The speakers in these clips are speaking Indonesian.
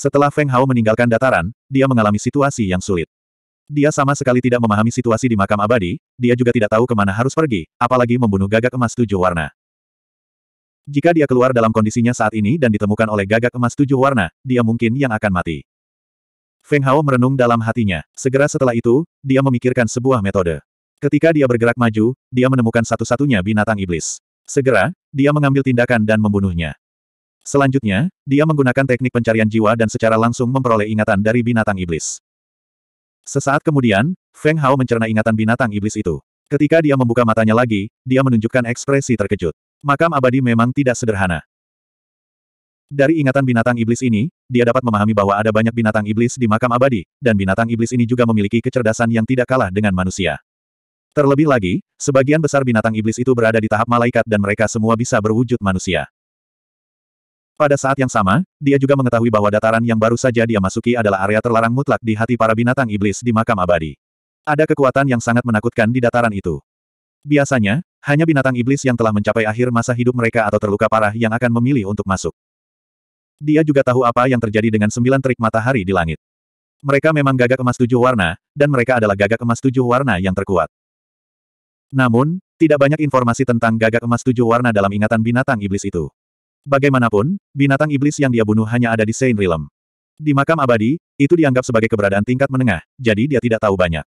Setelah Feng Hao meninggalkan dataran, dia mengalami situasi yang sulit. Dia sama sekali tidak memahami situasi di makam abadi, dia juga tidak tahu kemana harus pergi, apalagi membunuh gagak emas tujuh warna. Jika dia keluar dalam kondisinya saat ini dan ditemukan oleh gagak emas tujuh warna, dia mungkin yang akan mati. Feng Hao merenung dalam hatinya. Segera setelah itu, dia memikirkan sebuah metode. Ketika dia bergerak maju, dia menemukan satu-satunya binatang iblis. Segera, dia mengambil tindakan dan membunuhnya. Selanjutnya, dia menggunakan teknik pencarian jiwa dan secara langsung memperoleh ingatan dari binatang iblis. Sesaat kemudian, Feng Hao mencerna ingatan binatang iblis itu. Ketika dia membuka matanya lagi, dia menunjukkan ekspresi terkejut. Makam abadi memang tidak sederhana. Dari ingatan binatang iblis ini, dia dapat memahami bahwa ada banyak binatang iblis di makam abadi, dan binatang iblis ini juga memiliki kecerdasan yang tidak kalah dengan manusia. Terlebih lagi, sebagian besar binatang iblis itu berada di tahap malaikat dan mereka semua bisa berwujud manusia. Pada saat yang sama, dia juga mengetahui bahwa dataran yang baru saja dia masuki adalah area terlarang mutlak di hati para binatang iblis di makam abadi. Ada kekuatan yang sangat menakutkan di dataran itu. Biasanya, hanya binatang iblis yang telah mencapai akhir masa hidup mereka atau terluka parah yang akan memilih untuk masuk. Dia juga tahu apa yang terjadi dengan sembilan trik matahari di langit. Mereka memang gagak emas tujuh warna, dan mereka adalah gagak emas tujuh warna yang terkuat. Namun, tidak banyak informasi tentang gagak emas tujuh warna dalam ingatan binatang iblis itu. Bagaimanapun, binatang iblis yang dia bunuh hanya ada di Saint Realm. Di makam abadi, itu dianggap sebagai keberadaan tingkat menengah, jadi dia tidak tahu banyak.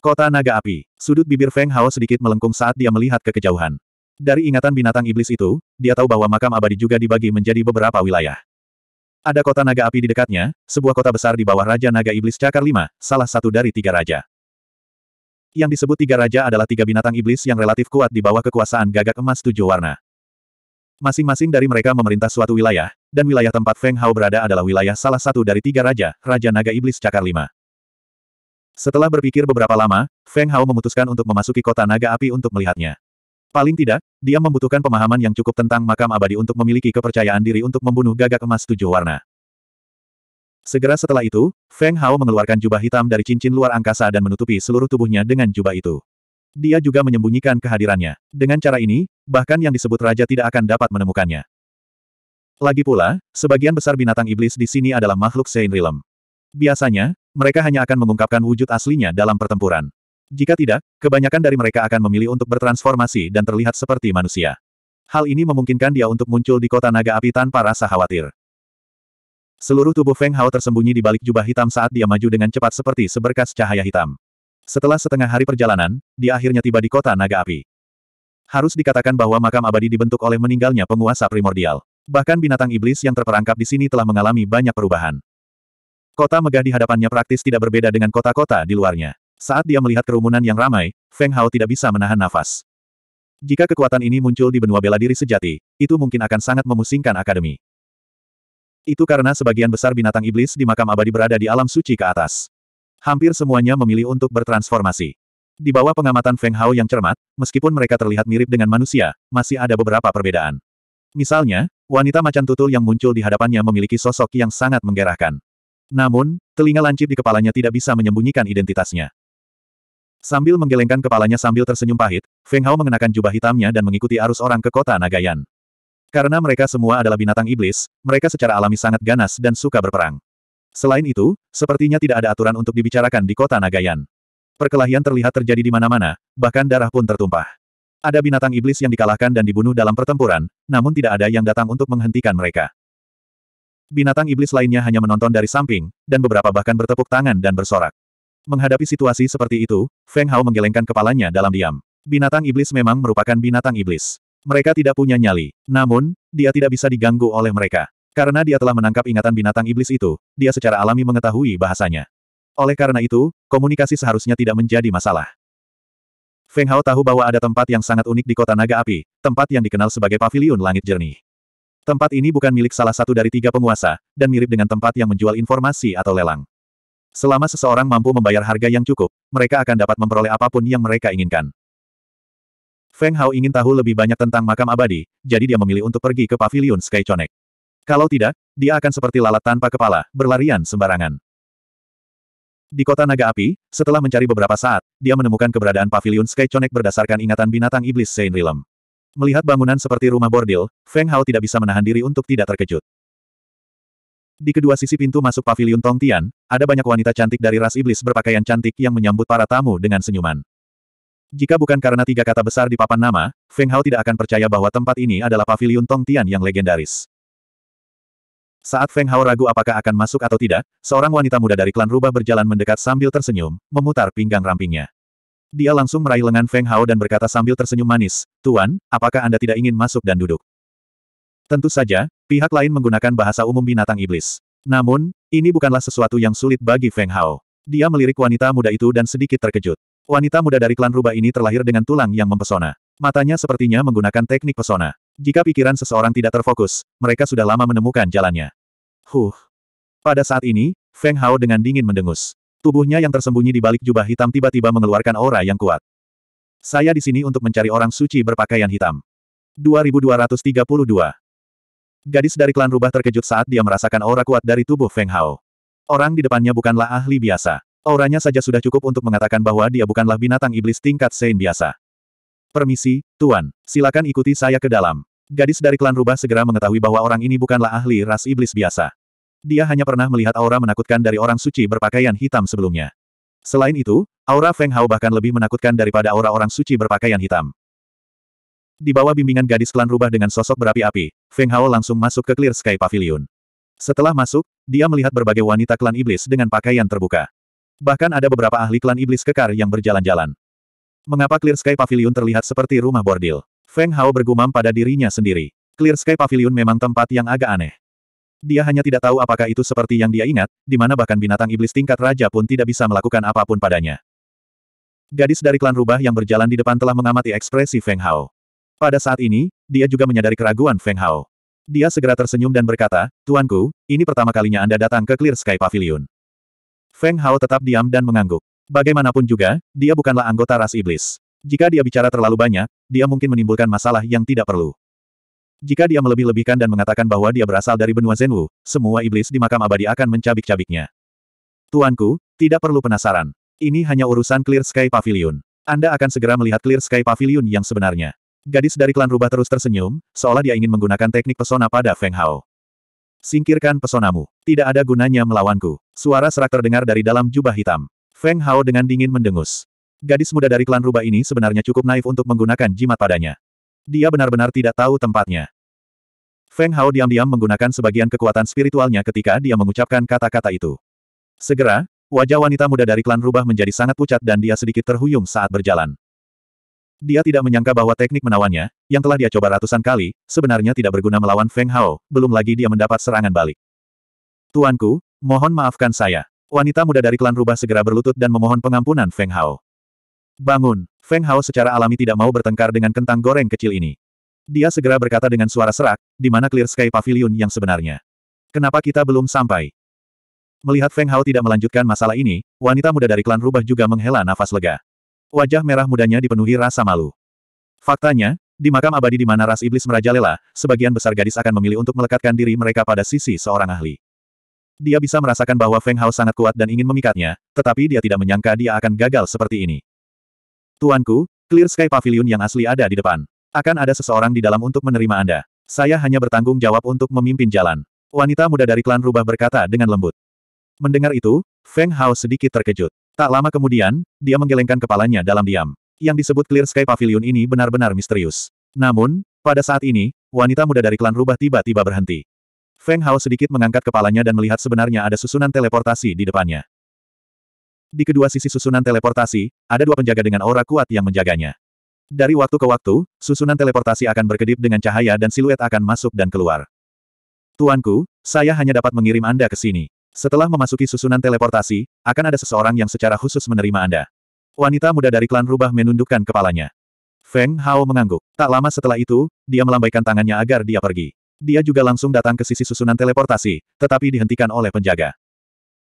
Kota Naga Api, sudut bibir Feng Hao sedikit melengkung saat dia melihat ke kejauhan. Dari ingatan binatang iblis itu, dia tahu bahwa makam abadi juga dibagi menjadi beberapa wilayah. Ada kota naga api di dekatnya, sebuah kota besar di bawah Raja Naga Iblis Cakar Lima, salah satu dari tiga raja. Yang disebut tiga raja adalah tiga binatang iblis yang relatif kuat di bawah kekuasaan gagak emas tujuh warna. Masing-masing dari mereka memerintah suatu wilayah, dan wilayah tempat Feng Hao berada adalah wilayah salah satu dari tiga raja, Raja Naga Iblis Cakar Lima. Setelah berpikir beberapa lama, Feng Hao memutuskan untuk memasuki kota naga api untuk melihatnya. Paling tidak, dia membutuhkan pemahaman yang cukup tentang makam abadi untuk memiliki kepercayaan diri untuk membunuh gagak emas tujuh warna. Segera setelah itu, Feng Hao mengeluarkan jubah hitam dari cincin luar angkasa dan menutupi seluruh tubuhnya dengan jubah itu. Dia juga menyembunyikan kehadirannya. Dengan cara ini, bahkan yang disebut raja tidak akan dapat menemukannya. Lagi pula, sebagian besar binatang iblis di sini adalah makhluk Sein Biasanya, mereka hanya akan mengungkapkan wujud aslinya dalam pertempuran. Jika tidak, kebanyakan dari mereka akan memilih untuk bertransformasi dan terlihat seperti manusia. Hal ini memungkinkan dia untuk muncul di kota naga api tanpa rasa khawatir. Seluruh tubuh Feng Hao tersembunyi di balik jubah hitam saat dia maju dengan cepat seperti seberkas cahaya hitam. Setelah setengah hari perjalanan, dia akhirnya tiba di kota naga api. Harus dikatakan bahwa makam abadi dibentuk oleh meninggalnya penguasa primordial. Bahkan binatang iblis yang terperangkap di sini telah mengalami banyak perubahan. Kota megah di hadapannya praktis tidak berbeda dengan kota-kota di luarnya. Saat dia melihat kerumunan yang ramai, Feng Hao tidak bisa menahan nafas. Jika kekuatan ini muncul di benua bela diri sejati, itu mungkin akan sangat memusingkan akademi. Itu karena sebagian besar binatang iblis di makam abadi berada di alam suci ke atas. Hampir semuanya memilih untuk bertransformasi. Di bawah pengamatan Feng Hao yang cermat, meskipun mereka terlihat mirip dengan manusia, masih ada beberapa perbedaan. Misalnya, wanita macan tutul yang muncul di hadapannya memiliki sosok yang sangat menggerahkan. Namun, telinga lancip di kepalanya tidak bisa menyembunyikan identitasnya. Sambil menggelengkan kepalanya sambil tersenyum pahit, Feng Hao mengenakan jubah hitamnya dan mengikuti arus orang ke kota Nagayan. Karena mereka semua adalah binatang iblis, mereka secara alami sangat ganas dan suka berperang. Selain itu, sepertinya tidak ada aturan untuk dibicarakan di kota Nagayan. Perkelahian terlihat terjadi di mana-mana, bahkan darah pun tertumpah. Ada binatang iblis yang dikalahkan dan dibunuh dalam pertempuran, namun tidak ada yang datang untuk menghentikan mereka. Binatang iblis lainnya hanya menonton dari samping, dan beberapa bahkan bertepuk tangan dan bersorak. Menghadapi situasi seperti itu, Feng Hao menggelengkan kepalanya dalam diam. Binatang iblis memang merupakan binatang iblis. Mereka tidak punya nyali. Namun, dia tidak bisa diganggu oleh mereka. Karena dia telah menangkap ingatan binatang iblis itu, dia secara alami mengetahui bahasanya. Oleh karena itu, komunikasi seharusnya tidak menjadi masalah. Feng Hao tahu bahwa ada tempat yang sangat unik di kota naga api, tempat yang dikenal sebagai paviliun langit jernih. Tempat ini bukan milik salah satu dari tiga penguasa, dan mirip dengan tempat yang menjual informasi atau lelang. Selama seseorang mampu membayar harga yang cukup, mereka akan dapat memperoleh apapun yang mereka inginkan. Feng Hao ingin tahu lebih banyak tentang makam abadi, jadi dia memilih untuk pergi ke paviliun Sky Connect. Kalau tidak, dia akan seperti lalat tanpa kepala, berlarian sembarangan. Di kota naga api, setelah mencari beberapa saat, dia menemukan keberadaan pavilion Sky Connect berdasarkan ingatan binatang iblis Saint Realm. Melihat bangunan seperti rumah bordil, Feng Hao tidak bisa menahan diri untuk tidak terkejut. Di kedua sisi pintu masuk pavilion Tong Tian, ada banyak wanita cantik dari ras iblis berpakaian cantik yang menyambut para tamu dengan senyuman. Jika bukan karena tiga kata besar di papan nama, Feng Hao tidak akan percaya bahwa tempat ini adalah pavilion Tong Tian yang legendaris. Saat Feng Hao ragu apakah akan masuk atau tidak, seorang wanita muda dari klan rubah berjalan mendekat sambil tersenyum, memutar pinggang rampingnya. Dia langsung meraih lengan Feng Hao dan berkata sambil tersenyum manis, Tuan, apakah Anda tidak ingin masuk dan duduk? Tentu saja, pihak lain menggunakan bahasa umum binatang iblis. Namun, ini bukanlah sesuatu yang sulit bagi Feng Hao. Dia melirik wanita muda itu dan sedikit terkejut. Wanita muda dari klan rubah ini terlahir dengan tulang yang mempesona. Matanya sepertinya menggunakan teknik pesona. Jika pikiran seseorang tidak terfokus, mereka sudah lama menemukan jalannya. Huh. Pada saat ini, Feng Hao dengan dingin mendengus. Tubuhnya yang tersembunyi di balik jubah hitam tiba-tiba mengeluarkan aura yang kuat. Saya di sini untuk mencari orang suci berpakaian hitam. 2232. Gadis dari klan rubah terkejut saat dia merasakan aura kuat dari tubuh Feng Hao. Orang di depannya bukanlah ahli biasa. Auranya saja sudah cukup untuk mengatakan bahwa dia bukanlah binatang iblis tingkat Sein biasa. Permisi, Tuan. Silakan ikuti saya ke dalam. Gadis dari klan rubah segera mengetahui bahwa orang ini bukanlah ahli ras iblis biasa. Dia hanya pernah melihat aura menakutkan dari orang suci berpakaian hitam sebelumnya. Selain itu, aura Feng Hao bahkan lebih menakutkan daripada aura orang suci berpakaian hitam. Di bawah bimbingan gadis klan rubah dengan sosok berapi-api, Feng Hao langsung masuk ke Clear Sky Pavilion. Setelah masuk, dia melihat berbagai wanita klan iblis dengan pakaian terbuka. Bahkan ada beberapa ahli klan iblis kekar yang berjalan-jalan. Mengapa Clear Sky Pavilion terlihat seperti rumah bordil? Feng Hao bergumam pada dirinya sendiri. Clear Sky Pavilion memang tempat yang agak aneh. Dia hanya tidak tahu apakah itu seperti yang dia ingat, di mana bahkan binatang iblis tingkat raja pun tidak bisa melakukan apapun padanya. Gadis dari klan rubah yang berjalan di depan telah mengamati ekspresi Feng Hao. Pada saat ini, dia juga menyadari keraguan Feng Hao. Dia segera tersenyum dan berkata, Tuanku, ini pertama kalinya Anda datang ke Clear Sky Pavilion. Feng Hao tetap diam dan mengangguk. Bagaimanapun juga, dia bukanlah anggota ras iblis. Jika dia bicara terlalu banyak, dia mungkin menimbulkan masalah yang tidak perlu. Jika dia melebih-lebihkan dan mengatakan bahwa dia berasal dari benua Zenwu, semua iblis di makam abadi akan mencabik-cabiknya. Tuanku, tidak perlu penasaran. Ini hanya urusan Clear Sky Pavilion. Anda akan segera melihat Clear Sky Pavilion yang sebenarnya. Gadis dari klan rubah terus tersenyum, seolah dia ingin menggunakan teknik pesona pada Feng Hao. Singkirkan pesonamu. Tidak ada gunanya melawanku. Suara serak terdengar dari dalam jubah hitam. Feng Hao dengan dingin mendengus. Gadis muda dari klan rubah ini sebenarnya cukup naif untuk menggunakan jimat padanya. Dia benar-benar tidak tahu tempatnya. Feng Hao diam-diam menggunakan sebagian kekuatan spiritualnya ketika dia mengucapkan kata-kata itu. Segera, wajah wanita muda dari klan rubah menjadi sangat pucat dan dia sedikit terhuyung saat berjalan. Dia tidak menyangka bahwa teknik menawannya, yang telah dia coba ratusan kali, sebenarnya tidak berguna melawan Feng Hao, belum lagi dia mendapat serangan balik. Tuanku, mohon maafkan saya. Wanita muda dari klan rubah segera berlutut dan memohon pengampunan Feng Hao. Bangun! Feng Hao secara alami tidak mau bertengkar dengan kentang goreng kecil ini. Dia segera berkata dengan suara serak, di mana Clear Sky Pavilion yang sebenarnya. Kenapa kita belum sampai? Melihat Feng Hao tidak melanjutkan masalah ini, wanita muda dari klan rubah juga menghela nafas lega. Wajah merah mudanya dipenuhi rasa malu. Faktanya, di makam abadi di mana ras iblis merajalela, sebagian besar gadis akan memilih untuk melekatkan diri mereka pada sisi seorang ahli. Dia bisa merasakan bahwa Feng Hao sangat kuat dan ingin memikatnya, tetapi dia tidak menyangka dia akan gagal seperti ini. Tuanku, Clear Sky Pavilion yang asli ada di depan. Akan ada seseorang di dalam untuk menerima Anda. Saya hanya bertanggung jawab untuk memimpin jalan. Wanita muda dari klan rubah berkata dengan lembut. Mendengar itu, Feng Hao sedikit terkejut. Tak lama kemudian, dia menggelengkan kepalanya dalam diam. Yang disebut Clear Sky Pavilion ini benar-benar misterius. Namun, pada saat ini, wanita muda dari klan rubah tiba-tiba berhenti. Feng Hao sedikit mengangkat kepalanya dan melihat sebenarnya ada susunan teleportasi di depannya. Di kedua sisi susunan teleportasi, ada dua penjaga dengan aura kuat yang menjaganya. Dari waktu ke waktu, susunan teleportasi akan berkedip dengan cahaya dan siluet akan masuk dan keluar. Tuanku, saya hanya dapat mengirim Anda ke sini. Setelah memasuki susunan teleportasi, akan ada seseorang yang secara khusus menerima Anda. Wanita muda dari klan rubah menundukkan kepalanya. Feng Hao mengangguk. Tak lama setelah itu, dia melambaikan tangannya agar dia pergi. Dia juga langsung datang ke sisi susunan teleportasi, tetapi dihentikan oleh penjaga.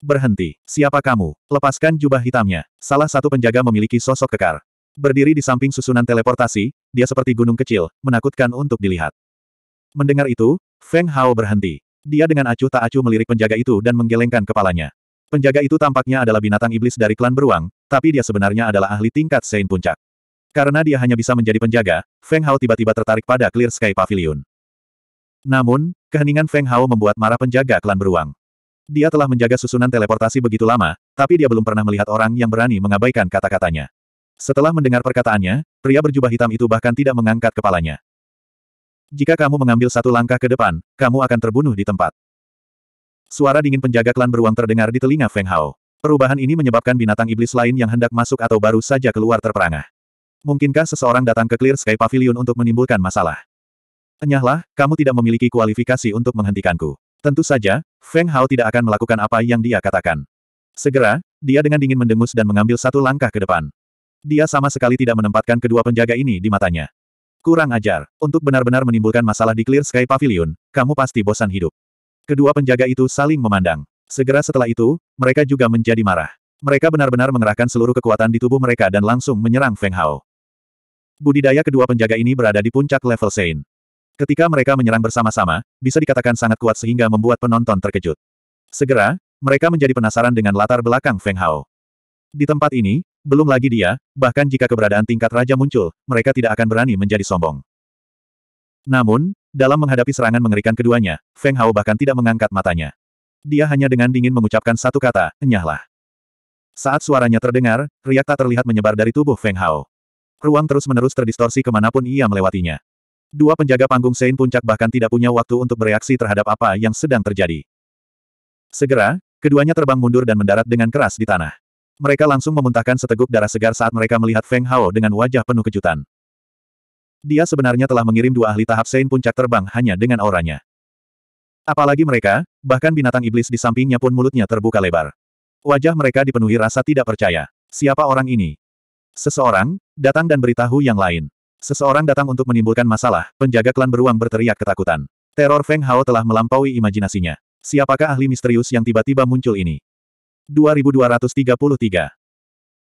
Berhenti. Siapa kamu? Lepaskan jubah hitamnya. Salah satu penjaga memiliki sosok kekar. Berdiri di samping susunan teleportasi, dia seperti gunung kecil, menakutkan untuk dilihat. Mendengar itu, Feng Hao berhenti. Dia dengan acuh tak acuh melirik penjaga itu dan menggelengkan kepalanya. Penjaga itu tampaknya adalah binatang iblis dari klan beruang, tapi dia sebenarnya adalah ahli tingkat Sein Puncak. Karena dia hanya bisa menjadi penjaga, Feng Hao tiba-tiba tertarik pada Clear Sky Pavilion. Namun, keheningan Feng Hao membuat marah penjaga klan beruang. Dia telah menjaga susunan teleportasi begitu lama, tapi dia belum pernah melihat orang yang berani mengabaikan kata-katanya. Setelah mendengar perkataannya, pria berjubah hitam itu bahkan tidak mengangkat kepalanya. Jika kamu mengambil satu langkah ke depan, kamu akan terbunuh di tempat. Suara dingin penjaga klan beruang terdengar di telinga Feng Hao. Perubahan ini menyebabkan binatang iblis lain yang hendak masuk atau baru saja keluar terperangah. Mungkinkah seseorang datang ke Clear Sky Pavilion untuk menimbulkan masalah? Enyahlah, kamu tidak memiliki kualifikasi untuk menghentikanku. Tentu saja, Feng Hao tidak akan melakukan apa yang dia katakan. Segera, dia dengan dingin mendengus dan mengambil satu langkah ke depan. Dia sama sekali tidak menempatkan kedua penjaga ini di matanya. Kurang ajar, untuk benar-benar menimbulkan masalah di Clear Sky Pavilion, kamu pasti bosan hidup. Kedua penjaga itu saling memandang. Segera setelah itu, mereka juga menjadi marah. Mereka benar-benar mengerahkan seluruh kekuatan di tubuh mereka dan langsung menyerang Feng Hao. Budidaya kedua penjaga ini berada di puncak level Sein. Ketika mereka menyerang bersama-sama, bisa dikatakan sangat kuat sehingga membuat penonton terkejut. Segera, mereka menjadi penasaran dengan latar belakang Feng Hao. Di tempat ini, belum lagi dia, bahkan jika keberadaan tingkat raja muncul, mereka tidak akan berani menjadi sombong. Namun, dalam menghadapi serangan mengerikan keduanya, Feng Hao bahkan tidak mengangkat matanya. Dia hanya dengan dingin mengucapkan satu kata, enyahlah. Saat suaranya terdengar, riak tak terlihat menyebar dari tubuh Feng Hao. Ruang terus-menerus terdistorsi kemanapun ia melewatinya. Dua penjaga panggung Sein Puncak bahkan tidak punya waktu untuk bereaksi terhadap apa yang sedang terjadi. Segera, keduanya terbang mundur dan mendarat dengan keras di tanah. Mereka langsung memuntahkan seteguk darah segar saat mereka melihat Feng Hao dengan wajah penuh kejutan. Dia sebenarnya telah mengirim dua ahli tahap Sein Puncak terbang hanya dengan auranya. Apalagi mereka, bahkan binatang iblis di sampingnya pun mulutnya terbuka lebar. Wajah mereka dipenuhi rasa tidak percaya. Siapa orang ini? Seseorang, datang dan beritahu yang lain. Seseorang datang untuk menimbulkan masalah, penjaga klan beruang berteriak ketakutan. Teror Feng Hao telah melampaui imajinasinya. Siapakah ahli misterius yang tiba-tiba muncul ini? 2233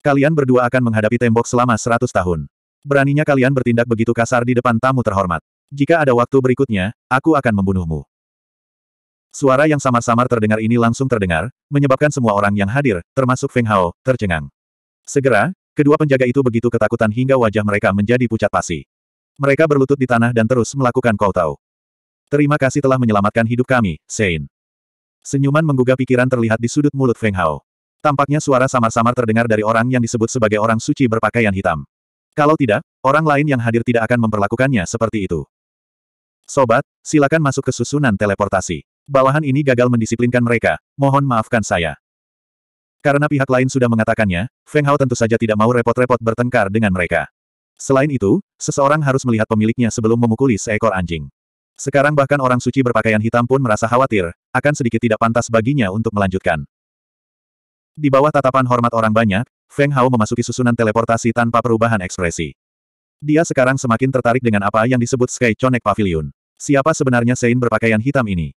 Kalian berdua akan menghadapi tembok selama 100 tahun. Beraninya kalian bertindak begitu kasar di depan tamu terhormat. Jika ada waktu berikutnya, aku akan membunuhmu. Suara yang samar-samar terdengar ini langsung terdengar, menyebabkan semua orang yang hadir, termasuk Feng Hao, tercengang. Segera, Kedua penjaga itu begitu ketakutan hingga wajah mereka menjadi pucat pasi. Mereka berlutut di tanah dan terus melakukan kau tahu. Terima kasih telah menyelamatkan hidup kami, Sein. Senyuman menggugah pikiran terlihat di sudut mulut Feng Hao. Tampaknya suara samar-samar terdengar dari orang yang disebut sebagai orang suci berpakaian hitam. Kalau tidak, orang lain yang hadir tidak akan memperlakukannya seperti itu. Sobat, silakan masuk ke susunan teleportasi. Bawahan ini gagal mendisiplinkan mereka, mohon maafkan saya. Karena pihak lain sudah mengatakannya, Feng Hao tentu saja tidak mau repot-repot bertengkar dengan mereka. Selain itu, seseorang harus melihat pemiliknya sebelum memukuli seekor anjing. Sekarang bahkan orang suci berpakaian hitam pun merasa khawatir, akan sedikit tidak pantas baginya untuk melanjutkan. Di bawah tatapan hormat orang banyak, Feng Hao memasuki susunan teleportasi tanpa perubahan ekspresi. Dia sekarang semakin tertarik dengan apa yang disebut Sky Connect Pavilion. Siapa sebenarnya Sein berpakaian hitam ini?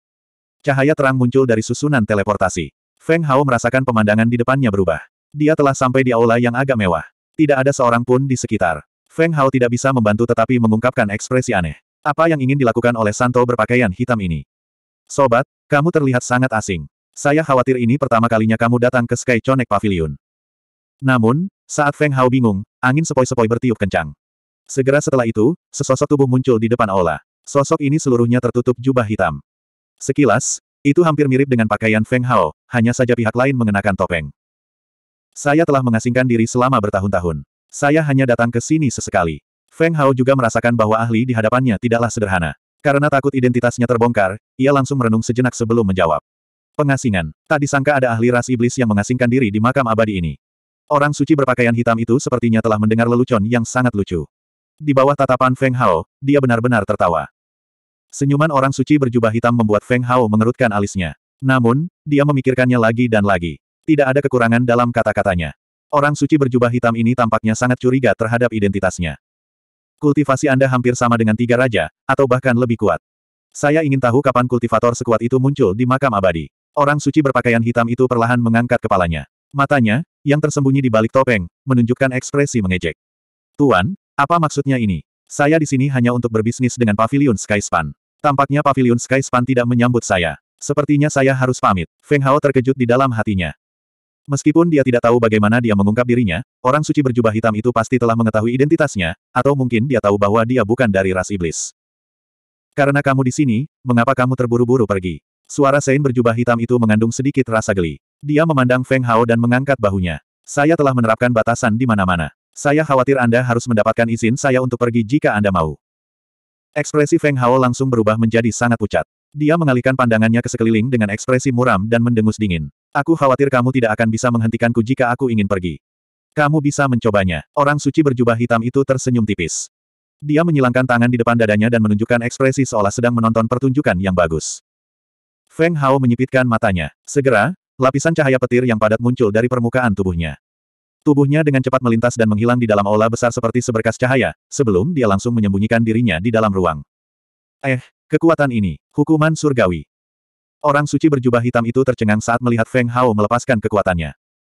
Cahaya terang muncul dari susunan teleportasi. Feng Hao merasakan pemandangan di depannya berubah. Dia telah sampai di aula yang agak mewah. Tidak ada seorang pun di sekitar. Feng Hao tidak bisa membantu tetapi mengungkapkan ekspresi aneh. Apa yang ingin dilakukan oleh Santo berpakaian hitam ini? Sobat, kamu terlihat sangat asing. Saya khawatir ini pertama kalinya kamu datang ke Sky Connect Pavilion. Namun, saat Feng Hao bingung, angin sepoi-sepoi bertiup kencang. Segera setelah itu, sesosok tubuh muncul di depan aula. Sosok ini seluruhnya tertutup jubah hitam. Sekilas, itu hampir mirip dengan pakaian Feng Hao, hanya saja pihak lain mengenakan topeng. Saya telah mengasingkan diri selama bertahun-tahun. Saya hanya datang ke sini sesekali. Feng Hao juga merasakan bahwa ahli di hadapannya tidaklah sederhana. Karena takut identitasnya terbongkar, ia langsung merenung sejenak sebelum menjawab. Pengasingan. Tak disangka ada ahli ras iblis yang mengasingkan diri di makam abadi ini. Orang suci berpakaian hitam itu sepertinya telah mendengar lelucon yang sangat lucu. Di bawah tatapan Feng Hao, dia benar-benar tertawa. Senyuman orang suci berjubah hitam membuat Feng Hao mengerutkan alisnya. Namun, dia memikirkannya lagi dan lagi. Tidak ada kekurangan dalam kata-katanya. Orang suci berjubah hitam ini tampaknya sangat curiga terhadap identitasnya. Kultivasi Anda hampir sama dengan tiga raja, atau bahkan lebih kuat. Saya ingin tahu kapan kultivator sekuat itu muncul di makam abadi. Orang suci berpakaian hitam itu perlahan mengangkat kepalanya. Matanya, yang tersembunyi di balik topeng, menunjukkan ekspresi mengejek. Tuan, apa maksudnya ini? Saya di sini hanya untuk berbisnis dengan Pavilion Skyspan. Tampaknya Pavilion Skyspan tidak menyambut saya. Sepertinya saya harus pamit. Feng Hao terkejut di dalam hatinya. Meskipun dia tidak tahu bagaimana dia mengungkap dirinya, orang suci berjubah hitam itu pasti telah mengetahui identitasnya, atau mungkin dia tahu bahwa dia bukan dari ras iblis. Karena kamu di sini, mengapa kamu terburu-buru pergi? Suara Sein berjubah hitam itu mengandung sedikit rasa geli. Dia memandang Feng Hao dan mengangkat bahunya. Saya telah menerapkan batasan di mana-mana. Saya khawatir Anda harus mendapatkan izin saya untuk pergi jika Anda mau. Ekspresi Feng Hao langsung berubah menjadi sangat pucat. Dia mengalihkan pandangannya ke sekeliling dengan ekspresi muram dan mendengus dingin. Aku khawatir kamu tidak akan bisa menghentikanku jika aku ingin pergi. Kamu bisa mencobanya. Orang suci berjubah hitam itu tersenyum tipis. Dia menyilangkan tangan di depan dadanya dan menunjukkan ekspresi seolah sedang menonton pertunjukan yang bagus. Feng Hao menyipitkan matanya. Segera, lapisan cahaya petir yang padat muncul dari permukaan tubuhnya. Tubuhnya dengan cepat melintas dan menghilang di dalam aula besar seperti seberkas cahaya, sebelum dia langsung menyembunyikan dirinya di dalam ruang. Eh, kekuatan ini, hukuman surgawi. Orang suci berjubah hitam itu tercengang saat melihat Feng Hao melepaskan kekuatannya.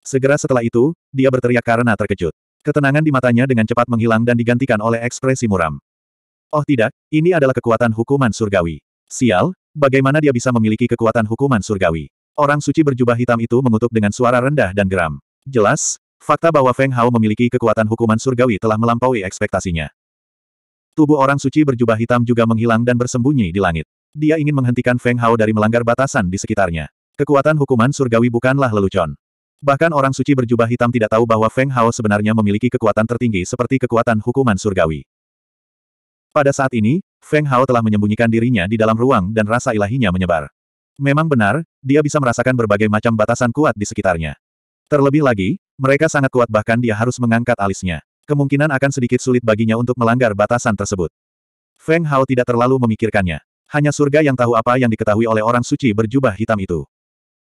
Segera setelah itu, dia berteriak karena terkejut. Ketenangan di matanya dengan cepat menghilang dan digantikan oleh ekspresi muram. Oh tidak, ini adalah kekuatan hukuman surgawi. Sial, bagaimana dia bisa memiliki kekuatan hukuman surgawi? Orang suci berjubah hitam itu mengutuk dengan suara rendah dan geram. Jelas, Fakta bahwa Feng Hao memiliki kekuatan hukuman surgawi telah melampaui ekspektasinya. Tubuh orang suci berjubah hitam juga menghilang dan bersembunyi di langit. Dia ingin menghentikan Feng Hao dari melanggar batasan di sekitarnya. Kekuatan hukuman surgawi bukanlah lelucon. Bahkan orang suci berjubah hitam tidak tahu bahwa Feng Hao sebenarnya memiliki kekuatan tertinggi seperti kekuatan hukuman surgawi. Pada saat ini, Feng Hao telah menyembunyikan dirinya di dalam ruang dan rasa ilahinya menyebar. Memang benar, dia bisa merasakan berbagai macam batasan kuat di sekitarnya. Terlebih lagi, mereka sangat kuat bahkan dia harus mengangkat alisnya. Kemungkinan akan sedikit sulit baginya untuk melanggar batasan tersebut. Feng Hao tidak terlalu memikirkannya. Hanya surga yang tahu apa yang diketahui oleh orang suci berjubah hitam itu.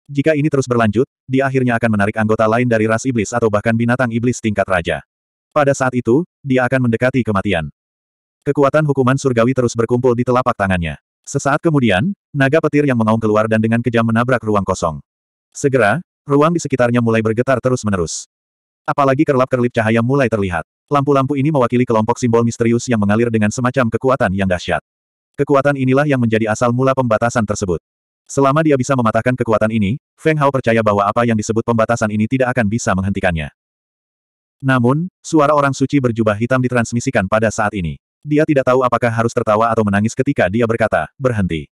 Jika ini terus berlanjut, dia akhirnya akan menarik anggota lain dari ras iblis atau bahkan binatang iblis tingkat raja. Pada saat itu, dia akan mendekati kematian. Kekuatan hukuman surgawi terus berkumpul di telapak tangannya. Sesaat kemudian, naga petir yang mengaum keluar dan dengan kejam menabrak ruang kosong. Segera, Ruang di sekitarnya mulai bergetar terus-menerus. Apalagi kerlap-kerlip cahaya mulai terlihat. Lampu-lampu ini mewakili kelompok simbol misterius yang mengalir dengan semacam kekuatan yang dahsyat. Kekuatan inilah yang menjadi asal mula pembatasan tersebut. Selama dia bisa mematahkan kekuatan ini, Feng Hao percaya bahwa apa yang disebut pembatasan ini tidak akan bisa menghentikannya. Namun, suara orang suci berjubah hitam ditransmisikan pada saat ini. Dia tidak tahu apakah harus tertawa atau menangis ketika dia berkata, berhenti.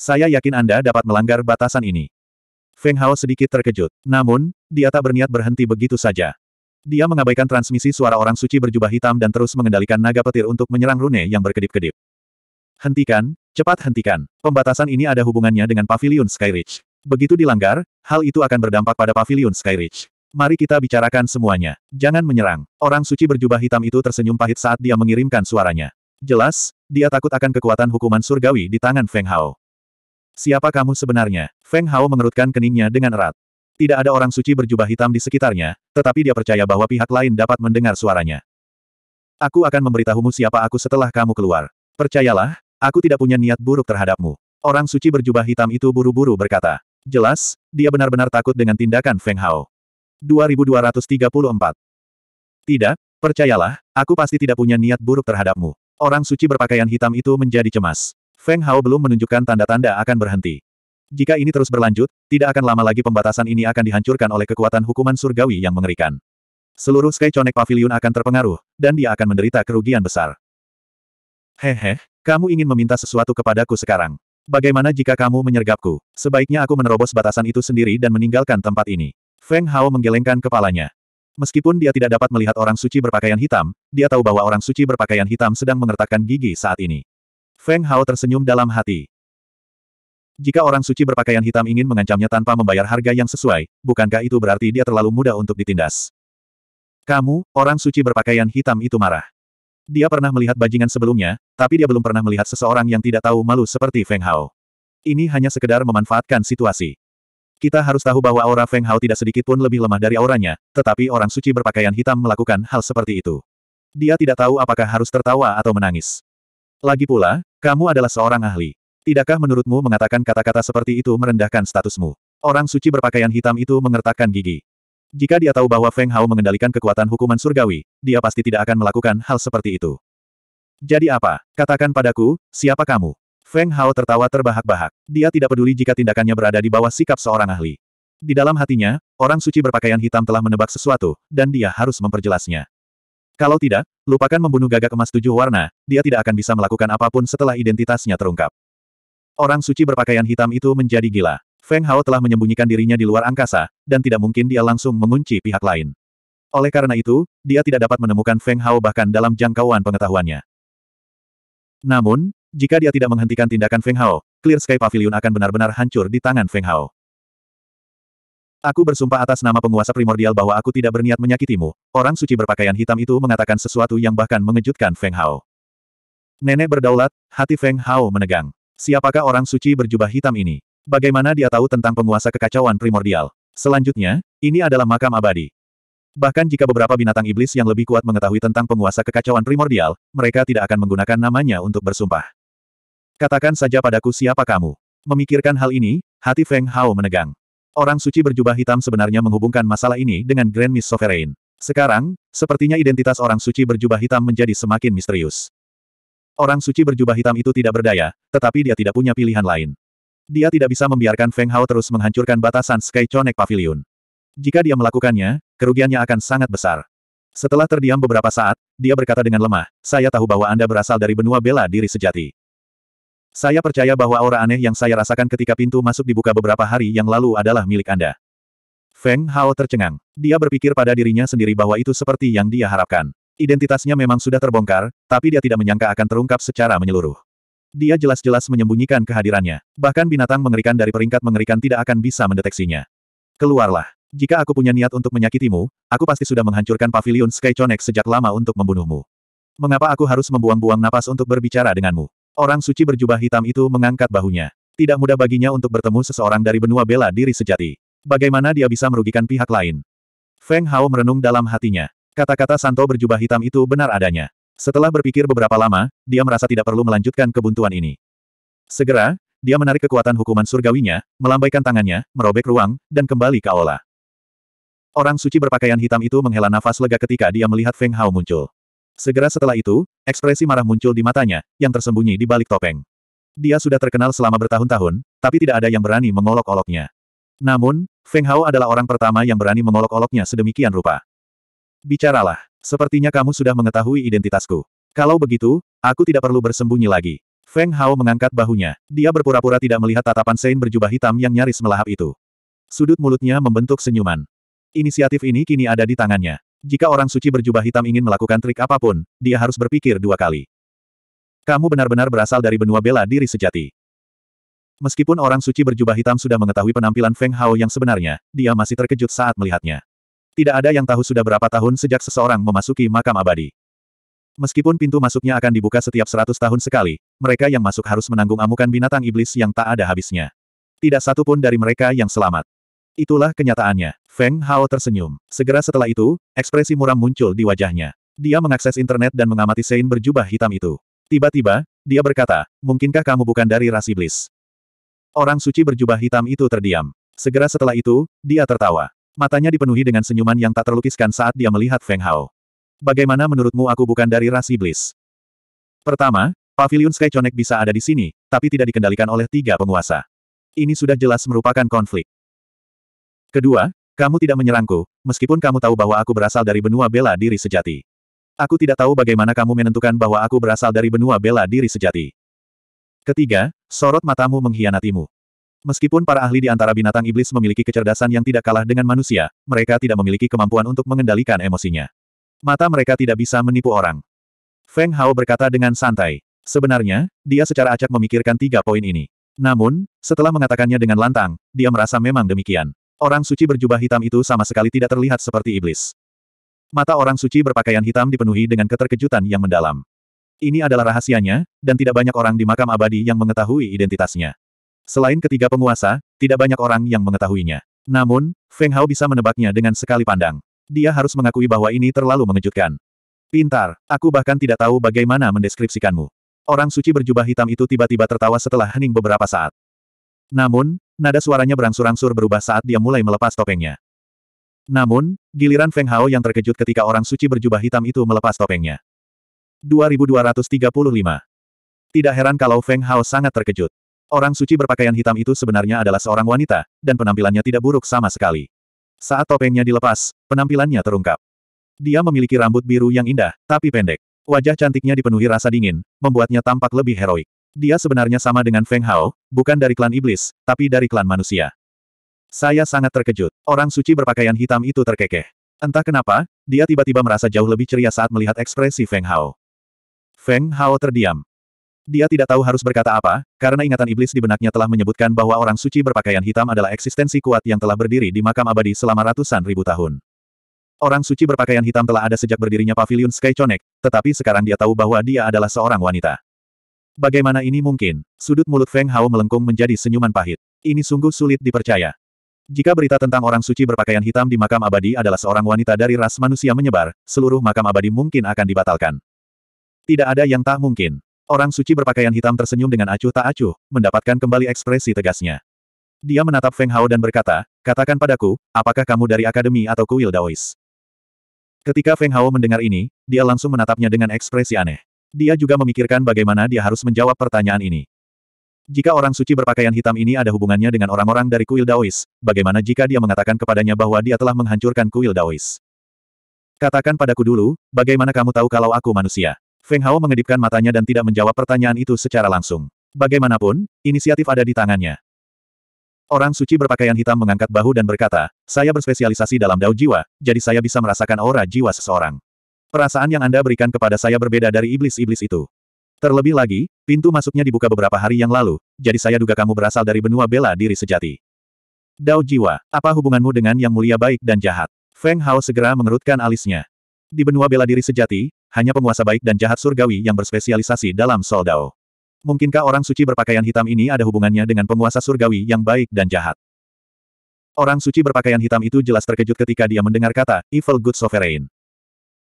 Saya yakin Anda dapat melanggar batasan ini. Feng Hao sedikit terkejut. Namun, dia tak berniat berhenti begitu saja. Dia mengabaikan transmisi suara orang suci berjubah hitam dan terus mengendalikan naga petir untuk menyerang Rune yang berkedip-kedip. Hentikan, cepat hentikan. Pembatasan ini ada hubungannya dengan Pavilion Skyridge. Begitu dilanggar, hal itu akan berdampak pada Pavilion Skyridge. Mari kita bicarakan semuanya. Jangan menyerang. Orang suci berjubah hitam itu tersenyum pahit saat dia mengirimkan suaranya. Jelas, dia takut akan kekuatan hukuman surgawi di tangan Feng Hao. Siapa kamu sebenarnya? Feng Hao mengerutkan keningnya dengan erat. Tidak ada orang suci berjubah hitam di sekitarnya, tetapi dia percaya bahwa pihak lain dapat mendengar suaranya. Aku akan memberitahumu siapa aku setelah kamu keluar. Percayalah, aku tidak punya niat buruk terhadapmu. Orang suci berjubah hitam itu buru-buru berkata. Jelas, dia benar-benar takut dengan tindakan Feng Hao. 2234 Tidak, percayalah, aku pasti tidak punya niat buruk terhadapmu. Orang suci berpakaian hitam itu menjadi cemas. Feng Hao belum menunjukkan tanda-tanda akan berhenti. Jika ini terus berlanjut, tidak akan lama lagi pembatasan ini akan dihancurkan oleh kekuatan hukuman surgawi yang mengerikan. Seluruh Sky Connect Pavilion akan terpengaruh, dan dia akan menderita kerugian besar. Hehe, kamu ingin meminta sesuatu kepadaku sekarang. Bagaimana jika kamu menyergapku? Sebaiknya aku menerobos batasan itu sendiri dan meninggalkan tempat ini. Feng Hao menggelengkan kepalanya. Meskipun dia tidak dapat melihat orang suci berpakaian hitam, dia tahu bahwa orang suci berpakaian hitam sedang mengertakkan gigi saat ini. Feng Hao tersenyum dalam hati. Jika orang suci berpakaian hitam ingin mengancamnya tanpa membayar harga yang sesuai, bukankah itu berarti dia terlalu mudah untuk ditindas? Kamu, orang suci berpakaian hitam itu marah. Dia pernah melihat bajingan sebelumnya, tapi dia belum pernah melihat seseorang yang tidak tahu malu seperti Feng Hao. Ini hanya sekedar memanfaatkan situasi. Kita harus tahu bahwa aura Feng Hao tidak sedikit pun lebih lemah dari auranya, tetapi orang suci berpakaian hitam melakukan hal seperti itu. Dia tidak tahu apakah harus tertawa atau menangis. Lagi pula, kamu adalah seorang ahli. Tidakkah menurutmu mengatakan kata-kata seperti itu merendahkan statusmu? Orang suci berpakaian hitam itu mengertakkan gigi. Jika dia tahu bahwa Feng Hao mengendalikan kekuatan hukuman surgawi, dia pasti tidak akan melakukan hal seperti itu. Jadi apa? Katakan padaku, siapa kamu? Feng Hao tertawa terbahak-bahak. Dia tidak peduli jika tindakannya berada di bawah sikap seorang ahli. Di dalam hatinya, orang suci berpakaian hitam telah menebak sesuatu, dan dia harus memperjelasnya. Kalau tidak, lupakan membunuh gagak emas tujuh warna, dia tidak akan bisa melakukan apapun setelah identitasnya terungkap. Orang suci berpakaian hitam itu menjadi gila. Feng Hao telah menyembunyikan dirinya di luar angkasa, dan tidak mungkin dia langsung mengunci pihak lain. Oleh karena itu, dia tidak dapat menemukan Feng Hao bahkan dalam jangkauan pengetahuannya. Namun, jika dia tidak menghentikan tindakan Feng Hao, Clear Sky Pavilion akan benar-benar hancur di tangan Feng Hao. Aku bersumpah atas nama penguasa primordial bahwa aku tidak berniat menyakitimu. Orang suci berpakaian hitam itu mengatakan sesuatu yang bahkan mengejutkan Feng Hao. Nenek berdaulat, hati Feng Hao menegang. Siapakah orang suci berjubah hitam ini? Bagaimana dia tahu tentang penguasa kekacauan primordial? Selanjutnya, ini adalah makam abadi. Bahkan jika beberapa binatang iblis yang lebih kuat mengetahui tentang penguasa kekacauan primordial, mereka tidak akan menggunakan namanya untuk bersumpah. Katakan saja padaku siapa kamu. Memikirkan hal ini, hati Feng Hao menegang. Orang suci berjubah hitam sebenarnya menghubungkan masalah ini dengan Grand Miss Sovereign. Sekarang, sepertinya identitas orang suci berjubah hitam menjadi semakin misterius. Orang suci berjubah hitam itu tidak berdaya, tetapi dia tidak punya pilihan lain. Dia tidak bisa membiarkan Feng Hao terus menghancurkan batasan Sky Chonek Pavilion. Jika dia melakukannya, kerugiannya akan sangat besar. Setelah terdiam beberapa saat, dia berkata dengan lemah, saya tahu bahwa Anda berasal dari benua bela diri sejati. Saya percaya bahwa aura aneh yang saya rasakan ketika pintu masuk dibuka beberapa hari yang lalu adalah milik Anda. Feng Hao tercengang. Dia berpikir pada dirinya sendiri bahwa itu seperti yang dia harapkan. Identitasnya memang sudah terbongkar, tapi dia tidak menyangka akan terungkap secara menyeluruh. Dia jelas-jelas menyembunyikan kehadirannya. Bahkan binatang mengerikan dari peringkat mengerikan tidak akan bisa mendeteksinya. Keluarlah. Jika aku punya niat untuk menyakitimu, aku pasti sudah menghancurkan pavilion Skyconex sejak lama untuk membunuhmu. Mengapa aku harus membuang-buang napas untuk berbicara denganmu? Orang suci berjubah hitam itu mengangkat bahunya. Tidak mudah baginya untuk bertemu seseorang dari benua bela diri sejati. Bagaimana dia bisa merugikan pihak lain? Feng Hao merenung dalam hatinya. Kata-kata Santo berjubah hitam itu benar adanya. Setelah berpikir beberapa lama, dia merasa tidak perlu melanjutkan kebuntuan ini. Segera, dia menarik kekuatan hukuman surgawinya, melambaikan tangannya, merobek ruang, dan kembali ke aula. Orang suci berpakaian hitam itu menghela nafas lega ketika dia melihat Feng Hao muncul. Segera setelah itu, ekspresi marah muncul di matanya, yang tersembunyi di balik topeng. Dia sudah terkenal selama bertahun-tahun, tapi tidak ada yang berani mengolok-oloknya. Namun, Feng Hao adalah orang pertama yang berani mengolok-oloknya sedemikian rupa. Bicaralah, sepertinya kamu sudah mengetahui identitasku. Kalau begitu, aku tidak perlu bersembunyi lagi. Feng Hao mengangkat bahunya. Dia berpura-pura tidak melihat tatapan Sein berjubah hitam yang nyaris melahap itu. Sudut mulutnya membentuk senyuman. Inisiatif ini kini ada di tangannya. Jika orang suci berjubah hitam ingin melakukan trik apapun, dia harus berpikir dua kali. Kamu benar-benar berasal dari benua bela diri sejati. Meskipun orang suci berjubah hitam sudah mengetahui penampilan Feng Hao yang sebenarnya, dia masih terkejut saat melihatnya. Tidak ada yang tahu sudah berapa tahun sejak seseorang memasuki makam abadi. Meskipun pintu masuknya akan dibuka setiap seratus tahun sekali, mereka yang masuk harus menanggung amukan binatang iblis yang tak ada habisnya. Tidak satu pun dari mereka yang selamat. Itulah kenyataannya. Feng Hao tersenyum. Segera setelah itu, ekspresi muram muncul di wajahnya. Dia mengakses internet dan mengamati Sein berjubah hitam itu. Tiba-tiba, dia berkata, mungkinkah kamu bukan dari ras iblis? Orang suci berjubah hitam itu terdiam. Segera setelah itu, dia tertawa. Matanya dipenuhi dengan senyuman yang tak terlukiskan saat dia melihat Feng Hao. Bagaimana menurutmu aku bukan dari ras iblis? Pertama, Pavilion Sky bisa ada di sini, tapi tidak dikendalikan oleh tiga penguasa. Ini sudah jelas merupakan konflik. Kedua, kamu tidak menyerangku, meskipun kamu tahu bahwa aku berasal dari benua bela diri sejati. Aku tidak tahu bagaimana kamu menentukan bahwa aku berasal dari benua bela diri sejati. Ketiga, sorot matamu mengkhianatimu. Meskipun para ahli di antara binatang iblis memiliki kecerdasan yang tidak kalah dengan manusia, mereka tidak memiliki kemampuan untuk mengendalikan emosinya. Mata mereka tidak bisa menipu orang. Feng Hao berkata dengan santai. Sebenarnya, dia secara acak memikirkan tiga poin ini. Namun, setelah mengatakannya dengan lantang, dia merasa memang demikian. Orang suci berjubah hitam itu sama sekali tidak terlihat seperti iblis. Mata orang suci berpakaian hitam dipenuhi dengan keterkejutan yang mendalam. Ini adalah rahasianya, dan tidak banyak orang di makam abadi yang mengetahui identitasnya. Selain ketiga penguasa, tidak banyak orang yang mengetahuinya. Namun, Feng Hao bisa menebaknya dengan sekali pandang. Dia harus mengakui bahwa ini terlalu mengejutkan. Pintar, aku bahkan tidak tahu bagaimana mendeskripsikanmu. Orang suci berjubah hitam itu tiba-tiba tertawa setelah hening beberapa saat. Namun, nada suaranya berangsur-angsur berubah saat dia mulai melepas topengnya. Namun, giliran Feng Hao yang terkejut ketika orang suci berjubah hitam itu melepas topengnya. 2235 Tidak heran kalau Feng Hao sangat terkejut. Orang suci berpakaian hitam itu sebenarnya adalah seorang wanita, dan penampilannya tidak buruk sama sekali. Saat topengnya dilepas, penampilannya terungkap. Dia memiliki rambut biru yang indah, tapi pendek. Wajah cantiknya dipenuhi rasa dingin, membuatnya tampak lebih heroik. Dia sebenarnya sama dengan Feng Hao, bukan dari klan iblis, tapi dari klan manusia. Saya sangat terkejut. Orang suci berpakaian hitam itu terkekeh. Entah kenapa, dia tiba-tiba merasa jauh lebih ceria saat melihat ekspresi Feng Hao. Feng Hao terdiam. Dia tidak tahu harus berkata apa, karena ingatan iblis di benaknya telah menyebutkan bahwa orang suci berpakaian hitam adalah eksistensi kuat yang telah berdiri di makam abadi selama ratusan ribu tahun. Orang suci berpakaian hitam telah ada sejak berdirinya pavilion Sky Connect, tetapi sekarang dia tahu bahwa dia adalah seorang wanita. Bagaimana ini mungkin? Sudut mulut Feng Hao melengkung menjadi senyuman pahit. Ini sungguh sulit dipercaya. Jika berita tentang orang suci berpakaian hitam di makam abadi adalah seorang wanita dari ras manusia menyebar, seluruh makam abadi mungkin akan dibatalkan. Tidak ada yang tak mungkin. Orang suci berpakaian hitam tersenyum dengan acuh tak acuh, mendapatkan kembali ekspresi tegasnya. Dia menatap Feng Hao dan berkata, katakan padaku, apakah kamu dari akademi atau kuil Daois? Ketika Feng Hao mendengar ini, dia langsung menatapnya dengan ekspresi aneh. Dia juga memikirkan bagaimana dia harus menjawab pertanyaan ini. Jika orang suci berpakaian hitam ini ada hubungannya dengan orang-orang dari kuil Daois, bagaimana jika dia mengatakan kepadanya bahwa dia telah menghancurkan kuil Daois? Katakan padaku dulu, bagaimana kamu tahu kalau aku manusia? Feng Hao mengedipkan matanya dan tidak menjawab pertanyaan itu secara langsung. Bagaimanapun, inisiatif ada di tangannya. Orang suci berpakaian hitam mengangkat bahu dan berkata, saya berspesialisasi dalam dao jiwa, jadi saya bisa merasakan aura jiwa seseorang. Perasaan yang Anda berikan kepada saya berbeda dari iblis-iblis itu. Terlebih lagi, pintu masuknya dibuka beberapa hari yang lalu, jadi saya duga kamu berasal dari benua bela diri sejati. Dao Jiwa, apa hubunganmu dengan yang mulia baik dan jahat? Feng Hao segera mengerutkan alisnya. Di benua bela diri sejati, hanya penguasa baik dan jahat surgawi yang berspesialisasi dalam Sol Dao. Mungkinkah orang suci berpakaian hitam ini ada hubungannya dengan penguasa surgawi yang baik dan jahat? Orang suci berpakaian hitam itu jelas terkejut ketika dia mendengar kata, Evil Good Sovereign.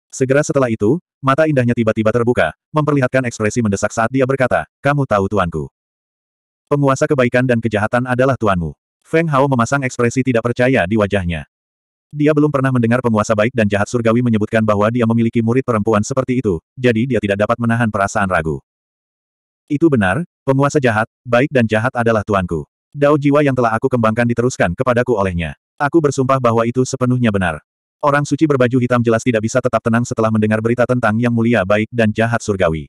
Segera setelah itu, mata indahnya tiba-tiba terbuka, memperlihatkan ekspresi mendesak saat dia berkata, kamu tahu tuanku. Penguasa kebaikan dan kejahatan adalah tuanmu. Feng Hao memasang ekspresi tidak percaya di wajahnya. Dia belum pernah mendengar penguasa baik dan jahat surgawi menyebutkan bahwa dia memiliki murid perempuan seperti itu, jadi dia tidak dapat menahan perasaan ragu. Itu benar, penguasa jahat, baik dan jahat adalah tuanku. Dao jiwa yang telah aku kembangkan diteruskan kepadaku olehnya. Aku bersumpah bahwa itu sepenuhnya benar. Orang suci berbaju hitam jelas tidak bisa tetap tenang setelah mendengar berita tentang yang mulia baik dan jahat surgawi.